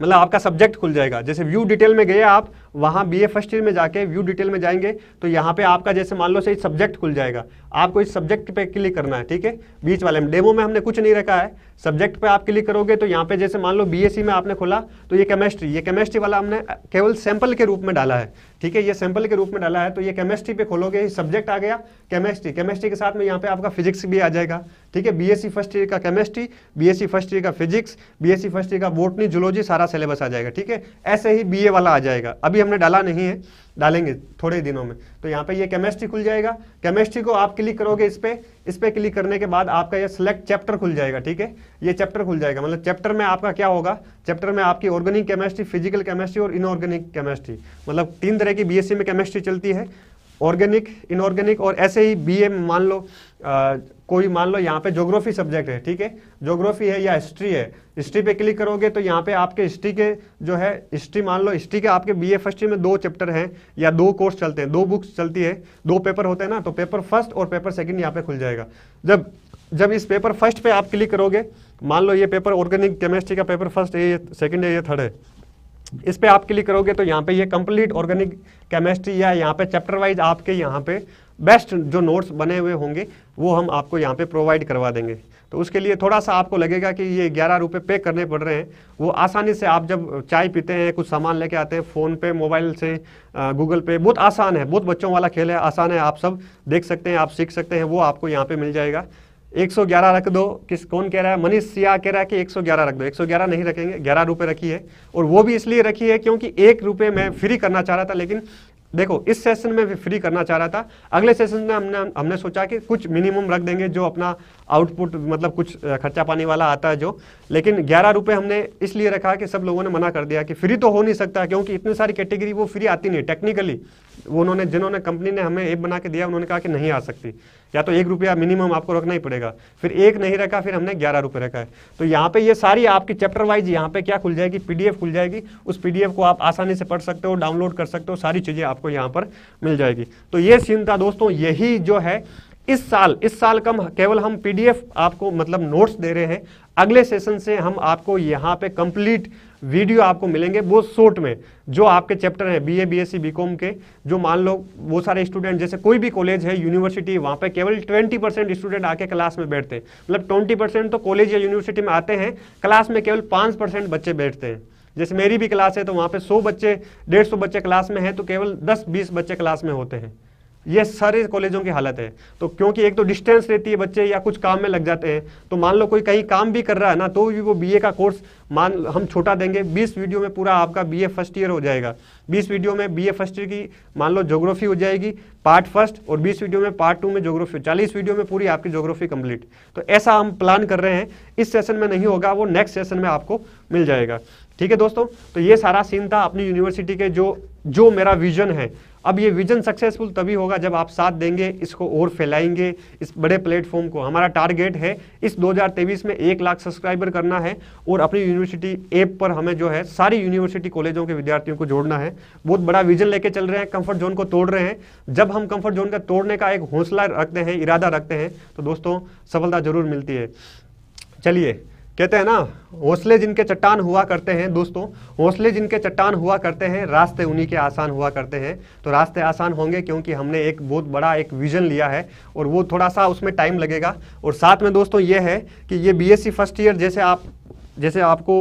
मतलब आपका सब्जेक्ट खुल जाएगा जैसे व्यू डिटेल में गए आप वहाँ बी ए फर्स्ट ईयर में जाके व्यू डिटेल में जाएंगे तो यहाँ पे आपका जैसे मान लो सही सब्जेक्ट खुल जाएगा आपको इस सब्जेक्ट पे क्लिक करना है ठीक है बीच वाले में डेमो में हमने कुछ नहीं रखा है सब्जेक्ट पे आप क्लिक करोगे तो यहाँ पे जैसे मान लो बीएससी में आपने खोला तो ये केमिस्ट्री ये केमिस्ट्री वाला हमने केवल सैंपल के रूप में डाला है ठीक है ये सैंपल के रूप में डाला है तो ये केमिस्ट्री पे खोलोगे सब्जेक्ट आ गया केमिस्ट्री केमिस्ट्री के साथ में यहाँ पे आपका फिजिक्स भी आ जाएगा ठीक है बी फर्स्ट ईयर का केमिस्ट्री बी फर्स्ट ईयर का फिजिक्स बी फर्स्ट ईयर का बोटनी जुलॉजी सारा सिलेबस आ जाएगा ठीक है ऐसे ही बी वाला आ जाएगा अभी अभी हमने डाला नहीं है डालेंगे थोड़े दिनों में तो यहाँ पे ये केमिस्ट्री खुल जाएगा केमिस्ट्री को आप क्लिक करोगे इस पर इस पर क्लिक करने के बाद आपका ये सिलेक्ट चैप्टर खुल जाएगा ठीक है ये चैप्टर खुल जाएगा मतलब चैप्टर में आपका क्या होगा चैप्टर में आपकी ऑर्गेनिक केमिस्ट्री फिजिकल केमिस्ट्री और इनऑर्गेनिक केमिस्ट्री मतलब तीन तरह की बी में केमिस्ट्री चलती है ऑर्गेनिक इनऑर्गेनिक और ऐसे ही बी मान लो कोई मान लो यहाँ पे जोग्राफी सब्जेक्ट है ठीक है जोग्राफी है या हिस्ट्री है हिस्ट्री पे क्लिक करोगे तो यहाँ पे आपके हिस्ट्री के जो है हिस्ट्री मान लो हिस्ट्री के आपके बी ए फर्स्ट में दो चैप्टर हैं या दो कोर्स चलते हैं दो बुक्स चलती है दो पेपर होते हैं ना तो पेपर फर्स्ट और पेपर सेकेंड यहाँ पे खुल जाएगा जब जब इस पेपर फर्स्ट पे आप क्लिक करोगे मान लो ये पेपर ऑर्गेनिक केमिस्ट्री का पेपर फर्स्ट है ये सेकेंड है ये थर्ड है इस पे आप क्लिक करोगे तो यहाँ पे ये कंप्लीट ऑर्गेनिक केमिस्ट्री या यहाँ पे चैप्टर वाइज आपके यहाँ पे बेस्ट जो नोट्स बने हुए होंगे वो हम आपको यहाँ पे प्रोवाइड करवा देंगे तो उसके लिए थोड़ा सा आपको लगेगा कि ये ग्यारह रुपये पे करने पड़ रहे हैं वो आसानी से आप जब चाय पीते हैं कुछ सामान लेके आते हैं फ़ोन पे मोबाइल से गूगल पे बहुत आसान है बहुत बच्चों वाला खेल है आसान है आप सब देख सकते हैं आप सीख सकते हैं वो आपको यहाँ पर मिल जाएगा एक रख दो किस कौन कह रहा है मनीष सिया कह रहा है कि एक रख दो एक नहीं रखेंगे ग्यारह रुपये रखी है और वो भी इसलिए रखी है क्योंकि एक रुपये मैं फ्री करना चाह रहा था लेकिन देखो इस सेशन में भी फ्री करना चाह रहा था अगले सेशन में हमने हमने सोचा कि कुछ मिनिमम रख देंगे जो अपना आउटपुट मतलब कुछ खर्चा पानी वाला आता है जो लेकिन ग्यारह रुपये हमने इसलिए रखा कि सब लोगों ने मना कर दिया कि फ्री तो हो नहीं सकता क्योंकि इतनी सारी कैटेगरी वो फ्री आती नहीं टेक्निकली उन्होंने जिन्होंने कंपनी ने हमें ऐप बना के दिया उन्होंने कहा कि नहीं आ सकती या तो एक रुपया मिनिमम आपको रखना ही पड़ेगा फिर एक नहीं रखा फिर हमने ग्यारह रुपये रखा है तो यहाँ पे ये सारी आपकी चैप्टर वाइज यहाँ पे क्या खुल जाएगी पीडीएफ खुल जाएगी उस पीडीएफ को आप आसानी से पढ़ सकते हो डाउनलोड कर सकते हो सारी चीज़ें आपको यहाँ पर मिल जाएगी तो ये सीन था दोस्तों यही जो है इस साल इस साल कम केवल हम पी आपको मतलब नोट्स दे रहे हैं अगले सेशन से हम आपको यहाँ पे कंप्लीट वीडियो आपको मिलेंगे वो शॉर्ट में जो आपके चैप्टर हैं बीए बीएससी बीकॉम के जो मान लो वो सारे स्टूडेंट जैसे कोई भी कॉलेज है यूनिवर्सिटी वहाँ पे केवल 20 परसेंट स्टूडेंट आके क्लास में बैठते हैं मतलब 20 परसेंट तो कॉलेज या यूनिवर्सिटी में आते हैं क्लास में केवल पाँच परसेंट बच्चे बैठते हैं जैसे मेरी भी क्लास है तो वहाँ पर सौ बच्चे डेढ़ बच्चे क्लास में हैं तो केवल दस बीस बच्चे क्लास में होते हैं ये सारे कॉलेजों की हालत है तो क्योंकि एक तो डिस्टेंस रहती है बच्चे या कुछ काम में लग जाते हैं तो मान लो कोई कहीं काम भी कर रहा है ना तो भी वो बीए का कोर्स मान हम छोटा देंगे 20 वीडियो में पूरा आपका बीए फर्स्ट ईयर हो जाएगा 20 वीडियो में बीए फर्स्ट ईयर की मान लो जोग्राफी हो जाएगी पार्ट फर्स्ट और बीस वीडियो में पार्ट टू में जोग्राफी चालीस वीडियो में पूरी आपकी जोग्राफी कंप्लीट तो ऐसा हम प्लान कर रहे हैं इस सेशन में नहीं होगा वो नेक्स्ट सेशन में आपको मिल जाएगा ठीक है दोस्तों तो ये सारा सीन था अपनी यूनिवर्सिटी के जो जो मेरा विजन है अब ये विजन सक्सेसफुल तभी होगा जब आप साथ देंगे इसको और फैलाएंगे इस बड़े प्लेटफॉर्म को हमारा टारगेट है इस 2023 में एक लाख सब्सक्राइबर करना है और अपनी यूनिवर्सिटी ऐप पर हमें जो है सारी यूनिवर्सिटी कॉलेजों के विद्यार्थियों को जोड़ना है बहुत बड़ा विजन लेके चल रहे हैं कम्फर्ट जोन को तोड़ रहे हैं जब हम कम्फर्ट जोन का तोड़ने का एक हौसला रखते हैं इरादा रखते हैं तो दोस्तों सफलता जरूर मिलती है चलिए कहते हैं ना हौसले जिनके चट्टान हुआ करते हैं दोस्तों हौसले जिनके चट्टान हुआ करते हैं रास्ते उन्हीं के आसान हुआ करते हैं तो रास्ते आसान होंगे क्योंकि हमने एक बहुत बड़ा एक विजन लिया है और वो थोड़ा सा उसमें टाइम लगेगा और साथ में दोस्तों ये है कि ये बीएससी फर्स्ट ईयर जैसे आप जैसे आपको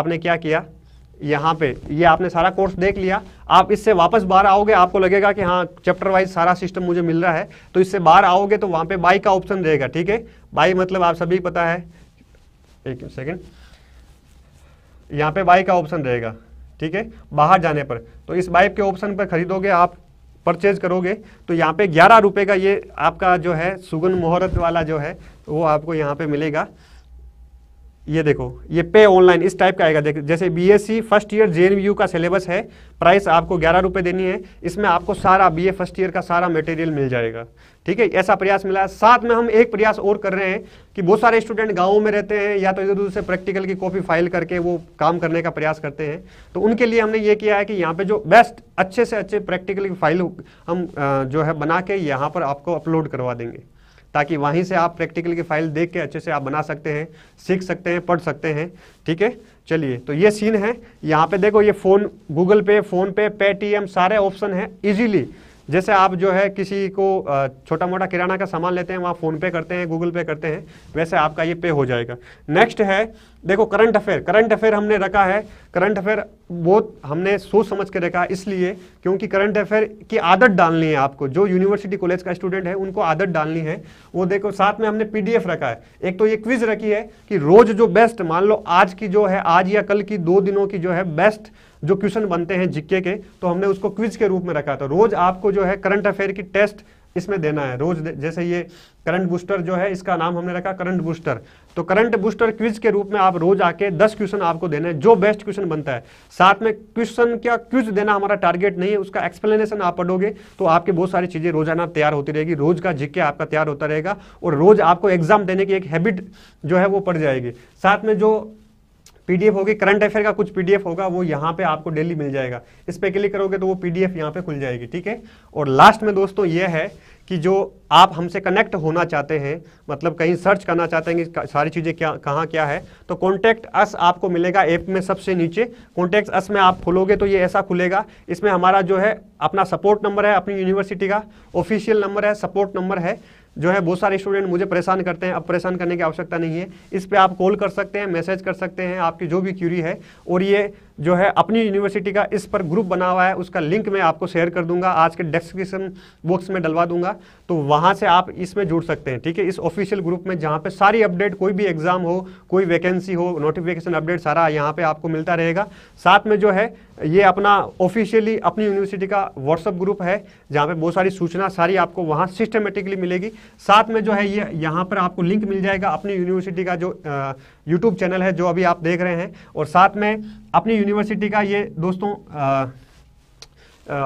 आपने क्या किया यहाँ पे ये आपने सारा कोर्स देख लिया आप इससे वापस बाहर आओगे आपको लगेगा कि हाँ चैप्टर वाइज सारा सिस्टम मुझे मिल रहा है तो इससे बाहर आओगे तो वहाँ पे बाई का ऑप्शन रहेगा ठीक है बाई मतलब आप सभी पता है एक सेकेंड यहाँ पे बाई का ऑप्शन रहेगा ठीक है बाहर जाने पर तो इस बाइक के ऑप्शन पर खरीदोगे आप परचेज करोगे तो यहाँ पे ग्यारह रुपये का ये आपका जो है सुगन मुहूर्त वाला जो है वो आपको यहाँ पे मिलेगा ये देखो ये पे ऑनलाइन इस टाइप का आएगा देख जैसे बीएससी फर्स्ट ईयर जे का सिलेबस है प्राइस आपको ग्यारह रुपये देनी है इसमें आपको सारा बीए फर्स्ट ईयर का सारा मटेरियल मिल जाएगा ठीक है ऐसा प्रयास मिला साथ में हम एक प्रयास और कर रहे हैं कि बहुत सारे स्टूडेंट गाँव में रहते हैं या तो इधर उधर से प्रैक्टिकल की कॉपी फाइल करके वो काम करने का प्रयास करते हैं तो उनके लिए हमने ये किया है कि यहाँ पर जो बेस्ट अच्छे से अच्छे प्रैक्टिकल की फाइल हम जो है बना के यहाँ पर आपको अपलोड करवा देंगे ताकि वहीं से आप प्रैक्टिकल की फाइल देख के अच्छे से आप बना सकते हैं सीख सकते हैं पढ़ सकते हैं ठीक है चलिए तो ये सीन है यहाँ पे देखो ये phone Google Pay PhonePe Paytm सारे ऑप्शन हैं इजीली जैसे आप जो है किसी को छोटा मोटा किराना का सामान लेते हैं वहाँ फ़ोनपे करते हैं गूगल पे करते हैं वैसे आपका ये पे हो जाएगा नेक्स्ट है देखो करंट अफेयर करंट अफेयर हमने रखा है करंट अफेयर बहुत हमने सोच समझ के रखा इसलिए क्योंकि करंट अफेयर की आदत डालनी है आपको जो यूनिवर्सिटी कॉलेज का स्टूडेंट है उनको आदत डालनी है वो देखो साथ में हमने पीडीएफ रखा है एक तो ये क्विज रखी है कि रोज़ जो बेस्ट मान लो आज की जो है आज या कल की दो दिनों की जो है बेस्ट जो क्वेश्चन बनते हैं जिक्के के तो हमने उसको क्विज के रूप में रखा था रोज आपको जो है करंट अफेयर की टेस्ट इसमें देना है रोज जैसे ये करंट बूस्टर जो है इसका नाम हमने रखा करंट बूस्टर तो करंट बूस्टर क्विज के रूप में आप रोज आके 10 क्वेश्चन आपको देने हैं जो बेस्ट क्वेश्चन बनता है साथ में क्वेश्चन क्या क्विज देना हमारा टारगेट नहीं है उसका एक्सप्लेनेशन आप पढ़ोगे तो आपके बहुत सारी चीज़ें रोजाना तैयार होती रहेगी रोज का जिक्के आपका तैयार होता रहेगा और रोज आपको एग्जाम देने की एक हैबिट जो है वो पड़ जाएगी साथ में जो पीडीएफ होगी करंट अफेयर का कुछ पीडीएफ होगा वो यहाँ पे आपको डेली मिल जाएगा इस पर क्लिक करोगे तो वो पीडीएफ यहाँ पे खुल जाएगी ठीक है और लास्ट में दोस्तों ये है कि जो आप हमसे कनेक्ट होना चाहते हैं मतलब कहीं सर्च करना चाहते हैं कि सारी चीज़ें क्या कहाँ क्या है तो कॉन्टैक्ट अस आपको मिलेगा ऐप में सबसे नीचे कॉन्टैक्ट अस में आप खोलोगे तो ये ऐसा खुलेगा इसमें हमारा जो है अपना सपोर्ट नंबर है अपनी यूनिवर्सिटी का ऑफिशियल नंबर है सपोर्ट नंबर है जो है बहुत सारे स्टूडेंट मुझे परेशान करते हैं अब परेशान करने की आवश्यकता नहीं है इस पर आप कॉल कर सकते हैं मैसेज कर सकते हैं आपकी जो भी क्यूरी है और ये जो है अपनी यूनिवर्सिटी का इस पर ग्रुप बना हुआ है उसका लिंक मैं आपको शेयर कर दूंगा आज के डिस्क्रिप्शन बॉक्स में डलवा दूंगा तो वहाँ से आप इसमें जुड़ सकते हैं ठीक है इस ऑफिशियल ग्रुप में जहाँ पे सारी अपडेट कोई भी एग्ज़ाम हो कोई वैकेंसी हो नोटिफिकेशन अपडेट सारा यहाँ पे आपको मिलता रहेगा साथ में जो है ये अपना ऑफिशियली अपनी यूनिवर्सिटी का व्हाट्सअप ग्रुप है जहाँ पर बहुत सारी सूचना सारी आपको वहाँ सिस्टमेटिकली मिलेगी साथ में जो है ये यहाँ पर आपको लिंक मिल जाएगा अपनी यूनिवर्सिटी का जो यूट्यूब चैनल है जो अभी आप देख रहे हैं और साथ में अपनी यूनिवर्सिटी का ये दोस्तों आ,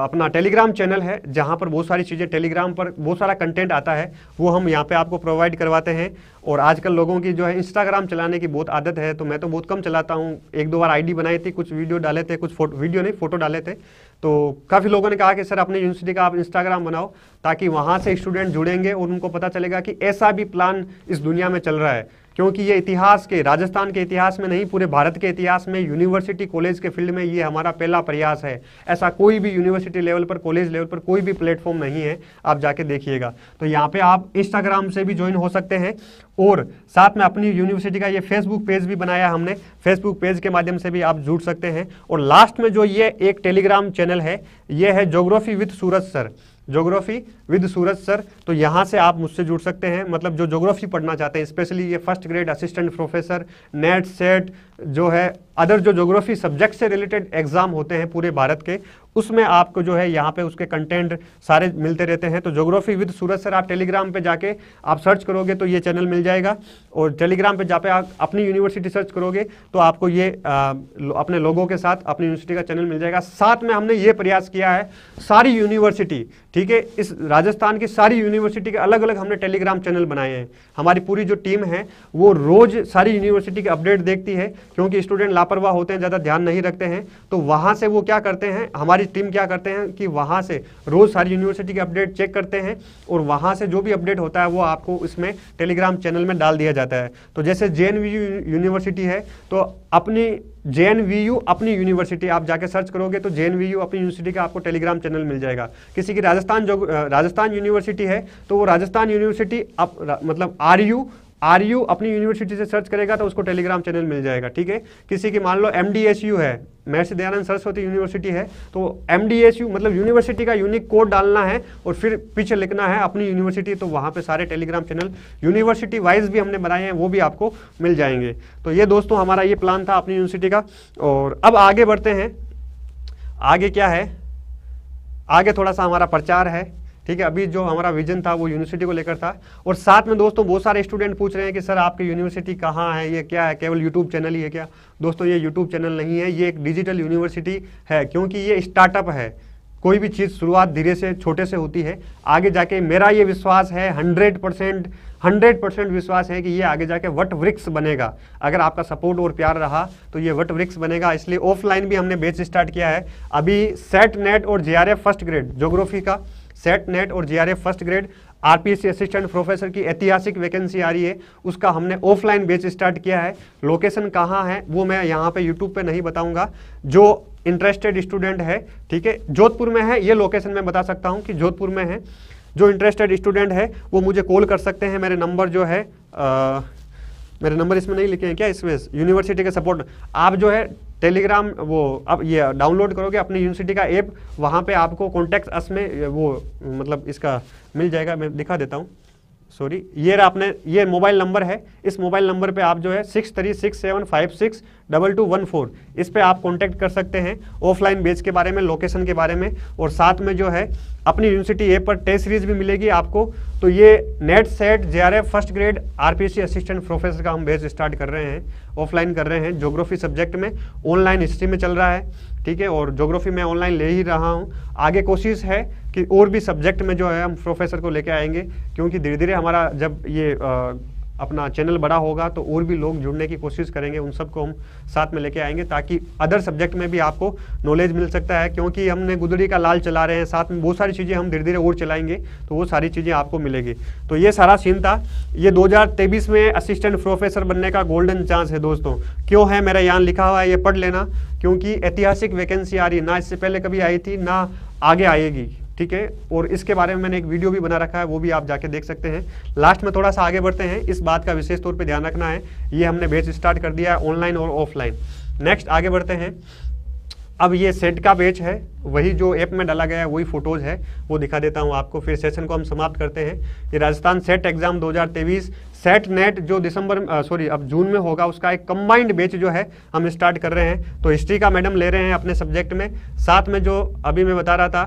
अपना टेलीग्राम चैनल है जहाँ पर बहुत सारी चीज़ें टेलीग्राम पर बहुत सारा कंटेंट आता है वो हम यहाँ पे आपको प्रोवाइड करवाते हैं और आजकल लोगों की जो है इंस्टाग्राम चलाने की बहुत आदत है तो मैं तो बहुत कम चलाता हूँ एक दो बार आईडी बनाई थी कुछ वीडियो डाले थे कुछ फोटो वीडियो नहीं फ़ोटो डाले थे तो काफ़ी लोगों ने कहा कि सर अपने यूनिवर्सिटी का आप इंस्टाग्राम बनाओ ताकि वहाँ से स्टूडेंट जुड़ेंगे और उनको पता चलेगा कि ऐसा भी प्लान इस दुनिया में चल रहा है क्योंकि ये इतिहास के राजस्थान के इतिहास में नहीं पूरे भारत के इतिहास में यूनिवर्सिटी कॉलेज के फील्ड में ये हमारा पहला प्रयास है ऐसा कोई भी यूनिवर्सिटी लेवल पर कॉलेज लेवल पर कोई भी प्लेटफॉर्म नहीं है आप जाके देखिएगा तो यहाँ पे आप इंस्टाग्राम से भी ज्वाइन हो सकते हैं और साथ में अपनी यूनिवर्सिटी का ये फेसबुक पेज भी बनाया हमने फेसबुक पेज के माध्यम से भी आप जुड़ सकते हैं और लास्ट में जो ये एक टेलीग्राम चैनल है ये है geography with Suraj sir geography with Suraj sir तो यहाँ से आप मुझसे जुड़ सकते हैं मतलब जो जोग्राफी पढ़ना चाहते हैं स्पेशली ये first grade assistant professor NET SET जो है अदर जो जोग्राफी सब्जेक्ट से रिलेटेड एग्ज़ाम होते हैं पूरे भारत के उसमें आपको जो है यहाँ पे उसके कंटेंट सारे मिलते रहते हैं तो जोग्राफी विद सूरज सर आप टेलीग्राम पे जाके आप सर्च करोगे तो ये चैनल मिल जाएगा और टेलीग्राम पे जाके आप अपनी यूनिवर्सिटी सर्च करोगे तो आपको ये आ, अपने लोगों के साथ अपनी यूनिवर्सिटी का चैनल मिल जाएगा साथ में हमने ये प्रयास किया है सारी यूनिवर्सिटी ठीक है इस राजस्थान की सारी यूनिवर्सिटी के अलग अलग हमने टेलीग्राम चैनल बनाए हैं हमारी पूरी जो टीम है वो रोज़ सारी यूनिवर्सिटी की अपडेट देखती है क्योंकि स्टूडेंट लापरवाह होते हैं ज़्यादा ध्यान नहीं रखते हैं तो वहाँ से वो क्या करते हैं हमारी टीम क्या करते हैं कि वहाँ से रोज़ सारी यूनिवर्सिटी के अपडेट चेक करते हैं और वहाँ से जो भी अपडेट होता है वो आपको इसमें टेलीग्राम चैनल में डाल दिया जाता है तो जैसे जे यूनिवर्सिटी है तो अपनी जे अपनी यूनिवर्सिटी आप जाके सर्च करोगे तो जे अपनी यूनिवर्सिटी का आपको टेलीग्राम चैनल मिल जाएगा किसी की राजस्थान जो राजस्थान यूनिवर्सिटी है तो वो राजस्थान यूनिवर्सिटी अप, मतलब आर आर यू अपनी यूनिवर्सिटी से सर्च करेगा तो उसको टेलीग्राम चैनल मिल जाएगा ठीक है किसी की मान लो एम डी एस यू है महर्षि दयानंद सरस्वती यूनिवर्सिटी है तो एम डी एस यू मतलब यूनिवर्सिटी का यूनिक कोड डालना है और फिर पीछे लिखना है अपनी यूनिवर्सिटी तो वहाँ पे सारे टेलीग्राम चैनल यूनिवर्सिटी वाइज भी हमने बनाए हैं वो भी आपको मिल जाएंगे तो ये दोस्तों हमारा ये प्लान था अपनी यूनिवर्सिटी का और अब आगे बढ़ते हैं आगे क्या है आगे थोड़ा सा हमारा प्रचार है ठीक है अभी जो हमारा विजन था वो यूनिवर्सिटी को लेकर था और साथ में दोस्तों बहुत सारे स्टूडेंट पूछ रहे हैं कि सर आपकी यूनिवर्सिटी कहाँ है ये क्या है केवल यूट्यूब चैनल ही है क्या दोस्तों ये यूट्यूब चैनल नहीं है ये एक डिजिटल यूनिवर्सिटी है क्योंकि ये स्टार्टअप है कोई भी चीज़ शुरुआत धीरे से छोटे से होती है आगे जाके मेरा ये विश्वास है हंड्रेड परसेंट हंड्रेड परसेंट विश्वास है कि ये आगे जाके वट वृक्ष बनेगा अगर आपका सपोर्ट और प्यार रहा तो ये वट वृक्ष बनेगा इसलिए ऑफलाइन भी हमने बेच स्टार्ट किया है अभी सेट नेट और जे फर्स्ट ग्रेड जोग्राफी का सेट नेट और GRF first grade RPSC assistant professor की ऐतिहासिक वैकेंसी आ रही है उसका हमने ऑफलाइन बेच स्टार्ट किया है लोकेशन कहाँ है वो मैं यहाँ पे यूट्यूब पे नहीं बताऊँगा जो इंटरेस्टेड स्टूडेंट है ठीक है जोधपुर में है ये लोकेशन मैं बता सकता हूँ कि जोधपुर में है जो इंटरेस्टेड स्टूडेंट है वो मुझे कॉल कर सकते हैं मेरे नंबर जो है आ, मेरे नंबर इसमें नहीं लिखे हैं क्या इसमें यूनिवर्सिटी का सपोर्ट आप जो है टेलीग्राम वो अब ये डाउनलोड करोगे अपनी यूनिवर्सिटी का ऐप वहाँ पे आपको कॉन्टैक्ट अस में वो मतलब इसका मिल जाएगा मैं दिखा देता हूँ सॉरी ये आपने ये मोबाइल नंबर है इस मोबाइल नंबर पे आप जो है six three six seven five six double two one four इस पर आप कॉन्टैक्ट कर सकते हैं ऑफलाइन बेच के बारे में लोकेशन के बारे में और साथ में जो है अपनी यूनिवर्सिटी ए पर टेस्ट सीरीज भी मिलेगी आपको तो ये NET SET J first grade R assistant professor का हम बेच स्टार्ट कर रहे हैं ऑफलाइन कर रहे हैं जोग्राफी सब्जेक्ट में ऑनलाइन हिस्ट्री में चल रहा है ठीक है और जोग्राफी मैं ऑनलाइन ले ही रहा हूँ आगे कोशिश है कि और भी सब्जेक्ट में जो है हम प्रोफेसर को लेके आएंगे क्योंकि धीरे धीरे हमारा जब ये आ, अपना चैनल बड़ा होगा तो और भी लोग जुड़ने की कोशिश करेंगे उन सबको हम साथ में लेके आएंगे ताकि अदर सब्जेक्ट में भी आपको नॉलेज मिल सकता है क्योंकि हमने गुदड़ी का लाल चला रहे हैं साथ में बहुत सारी चीज़ें हम धीरे धीरे और चलाएंगे तो वो सारी चीज़ें आपको मिलेगी तो ये सारा सीन था ये दो में असिस्टेंट प्रोफेसर बनने का गोल्डन चांस है दोस्तों क्यों है मेरा यहाँ लिखा हुआ है ये पढ़ लेना क्योंकि ऐतिहासिक वैकेंसी आ रही ना इससे पहले कभी आई थी ना आगे आएगी ठीक है और इसके बारे में मैंने एक वीडियो भी बना रखा है वो भी आप जाके देख सकते हैं लास्ट में थोड़ा सा आगे बढ़ते हैं इस बात का विशेष तौर पर ध्यान रखना है ये हमने बेच स्टार्ट कर दिया है ऑनलाइन और ऑफलाइन नेक्स्ट आगे बढ़ते हैं अब ये सेट का बेच है वही जो ऐप में डाला गया है वही फोटोज़ है वो दिखा देता हूँ आपको फिर सेशन को हम समाप्त करते हैं ये Rajasthan SET exam 2023 SET NET जो दिसंबर सॉरी अब जून में होगा उसका एक कंबाइंड बेच जो है हम स्टार्ट कर रहे हैं तो हिस्ट्री का मैडम ले रहे हैं अपने सब्जेक्ट में साथ में जो अभी मैं बता रहा था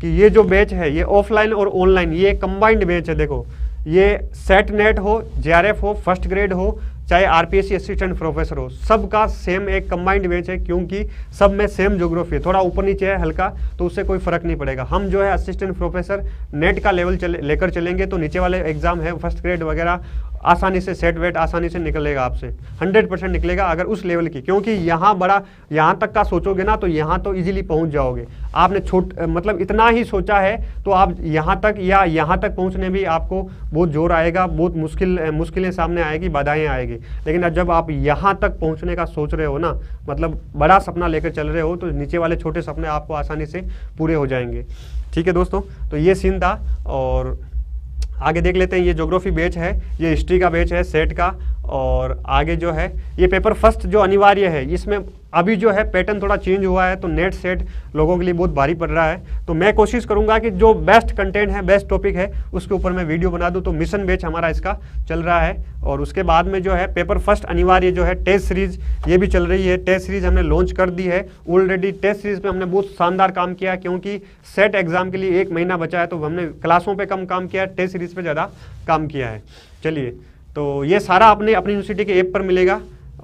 कि ये जो बैच है ये ऑफलाइन और ऑनलाइन ये कंबाइंड बैच है देखो ये सेट नेट हो जे हो फर्स्ट ग्रेड हो चाहे आरपीएससी असिस्टेंट प्रोफेसर हो सबका सेम एक कंबाइंड बैच है क्योंकि सब में सेम जोग्राफी है थोड़ा ऊपर नीचे है हल्का तो उससे कोई फर्क नहीं पड़ेगा हम जो है असिस्टेंट प्रोफेसर नेट का लेवल चले लेकर चलेंगे तो नीचे वाले एग्जाम है फर्स्ट ग्रेड वगैरह आसानी से सेट वेट आसानी से निकलेगा आपसे 100 परसेंट निकलेगा अगर उस लेवल की क्योंकि यहाँ बड़ा यहाँ तक का सोचोगे ना तो यहाँ तो इजीली पहुँच जाओगे आपने छोट मतलब इतना ही सोचा है तो आप यहाँ तक या यहाँ तक पहुँचने भी आपको बहुत जोर आएगा बहुत मुश्किल मुश्किलें सामने आएगी बाधाएँ आएगी लेकिन जब आप यहाँ तक पहुँचने का सोच रहे हो ना मतलब बड़ा सपना लेकर चल रहे हो तो नीचे वाले छोटे सपने आपको आसानी से पूरे हो जाएंगे ठीक है दोस्तों तो ये सीन था और आगे देख लेते हैं ये जोग्राफी बेच है ये हिस्ट्री का बेच है सेट का और आगे जो है ये पेपर फर्स्ट जो अनिवार्य है इसमें अभी जो है पैटर्न थोड़ा चेंज हुआ है तो नेट सेट लोगों के लिए बहुत भारी पड़ रहा है तो मैं कोशिश करूंगा कि जो बेस्ट कंटेंट है बेस्ट टॉपिक है उसके ऊपर मैं वीडियो बना दूं तो मिशन बेच हमारा इसका चल रहा है और उसके बाद में जो है पेपर फर्स्ट अनिवार्य जो है टेस्ट सीरीज ये भी चल रही है टेस्ट सीरीज हमने लॉन्च कर दी है ऑलरेडी टेस्ट सीरीज पर हमने बहुत शानदार काम किया क्योंकि सेट एग्जाम के लिए एक महीना बचा है तो हमने क्लासों पर कम काम किया टेस्ट सीरीज पर ज़्यादा काम किया है चलिए तो ये सारा आपने अपनी यूनिवर्सिटी के ऐप पर मिलेगा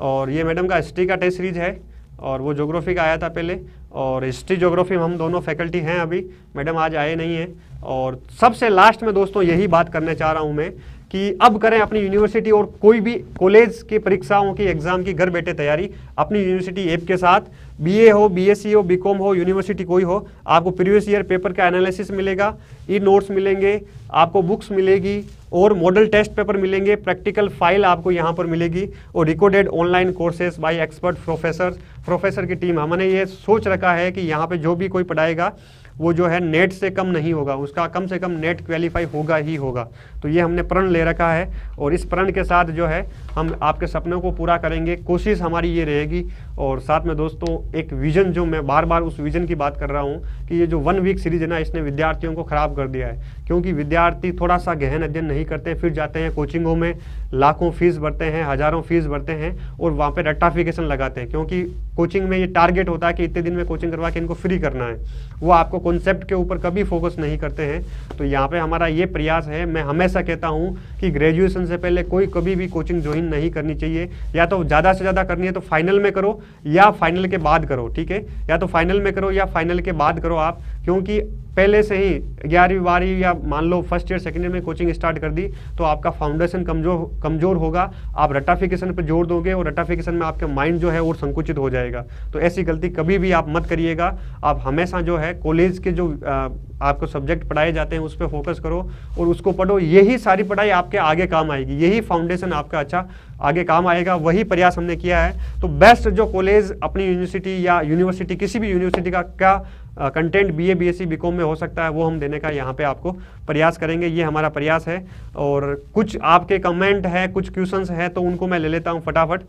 और ये मैडम का हिस्ट्री का टेस्ट सीरीज है और वो जोग्राफी का आया था पहले और हिस्ट्री जोग्राफी में हम दोनों फैकल्टी हैं अभी मैडम आज आए नहीं हैं और सबसे लास्ट में दोस्तों यही बात करने चाह रहा हूँ मैं कि अब करें अपनी यूनिवर्सिटी और कोई भी कॉलेज की परीक्षाओं की एग्ज़ाम की घर बैठे तैयारी अपनी यूनिवर्सिटी ऐप के साथ बीए हो बीएससी e हो बीकॉम हो यूनिवर्सिटी कोई हो आपको प्रीवियस ईयर पेपर का एनालिसिस मिलेगा ई नोट्स मिलेंगे आपको बुक्स मिलेगी और मॉडल टेस्ट पेपर मिलेंगे प्रैक्टिकल फाइल आपको यहाँ पर मिलेगी और recorded online courses by expert professor professor की टीम हमने ये सोच रखा है कि यहाँ पर जो भी कोई पढ़ाएगा वो जो है नेट से कम नहीं होगा उसका कम से कम नेट क्वालिफाई होगा ही होगा तो ये हमने प्रण ले रखा है और इस प्रण के साथ जो है हम आपके सपनों को पूरा करेंगे कोशिश हमारी ये रहेगी और साथ में दोस्तों एक विजन जो मैं बार बार उस विजन की बात कर रहा हूँ कि ये जो वन वीक सीरीज है ना इसने विद्यार्थियों को ख़राब कर दिया है क्योंकि विद्यार्थी थोड़ा सा गहन अध्ययन नहीं करते हैं फिर जाते हैं कोचिंगों में लाखों फीस भरते हैं हज़ारों फीस भरते हैं और वहाँ पर रट्टाफिकेशन लगाते हैं क्योंकि कोचिंग में ये टारगेट होता है कि इतने दिन में कोचिंग करवा के इनको फ्री करना है वो आपको कॉन्सेप्ट के ऊपर कभी फोकस नहीं करते हैं तो यहाँ पर हमारा ये प्रयास है मैं हमेशा कहता हूँ कि ग्रेजुएशन से पहले कोई कभी भी कोचिंग ज्वाइन नहीं करनी चाहिए या तो ज़्यादा से ज़्यादा करनी है तो फाइनल में करो या फाइनल के बाद करो ठीक है या तो फाइनल में करो या फाइनल के बाद करो आप क्योंकि पहले से ही ग्यारहवीं बारहवीं या मान लो फर्स्ट ईयर सेकेंड ईयर में कोचिंग स्टार्ट कर दी तो आपका फाउंडेशन कमजोर कमजोर होगा आप रटाफिकेशन पर जोर दोगे और रटाफिकेशन में आपका माइंड जो है और संकुचित हो जाएगा तो ऐसी गलती कभी भी आप मत करिएगा आप हमेशा जो है कॉलेज के जो आ, आपको सब्जेक्ट पढ़ाए जाते हैं उस पर फोकस करो और उसको पढ़ो यही सारी पढ़ाई आपके आगे काम आएगी यही फाउंडेशन आपका अच्छा आगे काम आएगा वही प्रयास हमने किया है तो बेस्ट जो कॉलेज अपनी यूनिवर्सिटी या यूनिवर्सिटी किसी भी यूनिवर्सिटी का क्या कंटेंट बीए बीएससी बीकॉम में हो सकता है वो हम देने का यहाँ पे आपको प्रयास करेंगे ये हमारा प्रयास है और कुछ आपके कमेंट है कुछ क्वेश्चंस है तो उनको मैं ले लेता हूँ फटाफट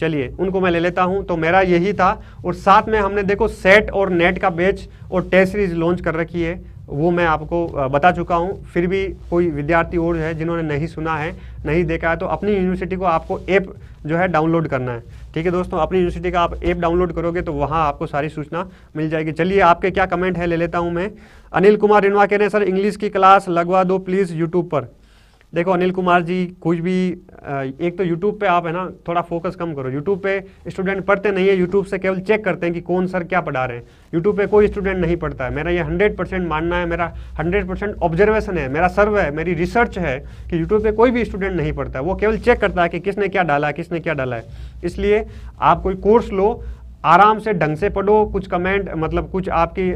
चलिए उनको मैं ले लेता हूँ तो मेरा यही था और साथ में हमने देखो सेट और नेट का बैच और टेस्ट सीरीज लॉन्च कर रखी है वो मैं आपको बता चुका हूँ फिर भी कोई विद्यार्थी और है जिन्होंने नहीं सुना है नहीं देखा है तो अपनी यूनिवर्सिटी को आपको ऐप जो है डाउनलोड करना है ठीक है दोस्तों अपनी यूनिवर्सिटी का आप ऐप डाउनलोड करोगे तो वहाँ आपको सारी सूचना मिल जाएगी चलिए आपके क्या कमेंट है ले लेता हूँ मैं अनिल कुमार रिनवा कह रहे हैं सर इंग्लिश की क्लास लगवा दो प्लीज़ यूट्यूब पर देखो अनिल कुमार जी कुछ भी एक तो यूट्यूब पे आप है ना थोड़ा फोकस कम करो YouTube पे स्टूडेंट पढ़ते नहीं है यूट्यूब से केवल चेक करते हैं कि कौन सर क्या पढ़ा रहे हैं यूट्यूब पे कोई स्टूडेंट नहीं पढ़ता है मेरा ये हंड्रेड परसेंट मानना है मेरा हंड्रेड परसेंट ऑब्जर्वेशन है मेरा सर्व है मेरी रिसर्च है कि यूट्यूब पर कोई भी स्टूडेंट नहीं पढ़ता है वो केवल चेक करता है कि किसने क्या डाला है किसने क्या डाला है इसलिए आप कोई कोर्स लो आराम से ढंग से पढ़ो कुछ कमेंट मतलब कुछ आपकी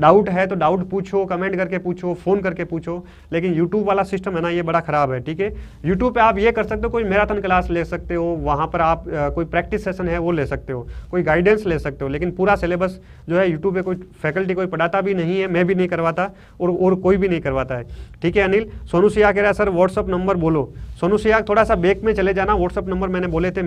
डाउट है तो डाउट पूछो कमेंट करके पूछो फ़ोन करके पूछो लेकिन यूट्यूब वाला सिस्टम है ना ये बड़ा ख़राब है ठीक है यूट्यूब पे आप ये कर सकते हो कोई मैराथन क्लास ले सकते हो वहाँ पर आप आ, कोई प्रैक्टिस सेशन है वो ले सकते हो कोई गाइडेंस ले सकते हो लेकिन पूरा सिलेबस जो है यूट्यूब पर कोई फैकल्टी कोई पढ़ाता भी नहीं है मैं भी नहीं करवाता और और कोई भी नहीं करवाता है ठीक है अनिल सोनू सिया कह रहा है सर व्हाट्सअप नंबर बोलो सोनू सिया थोड़ा सा बैक में चले जाना व्हाट्सअप नंबर मैंने बोले थे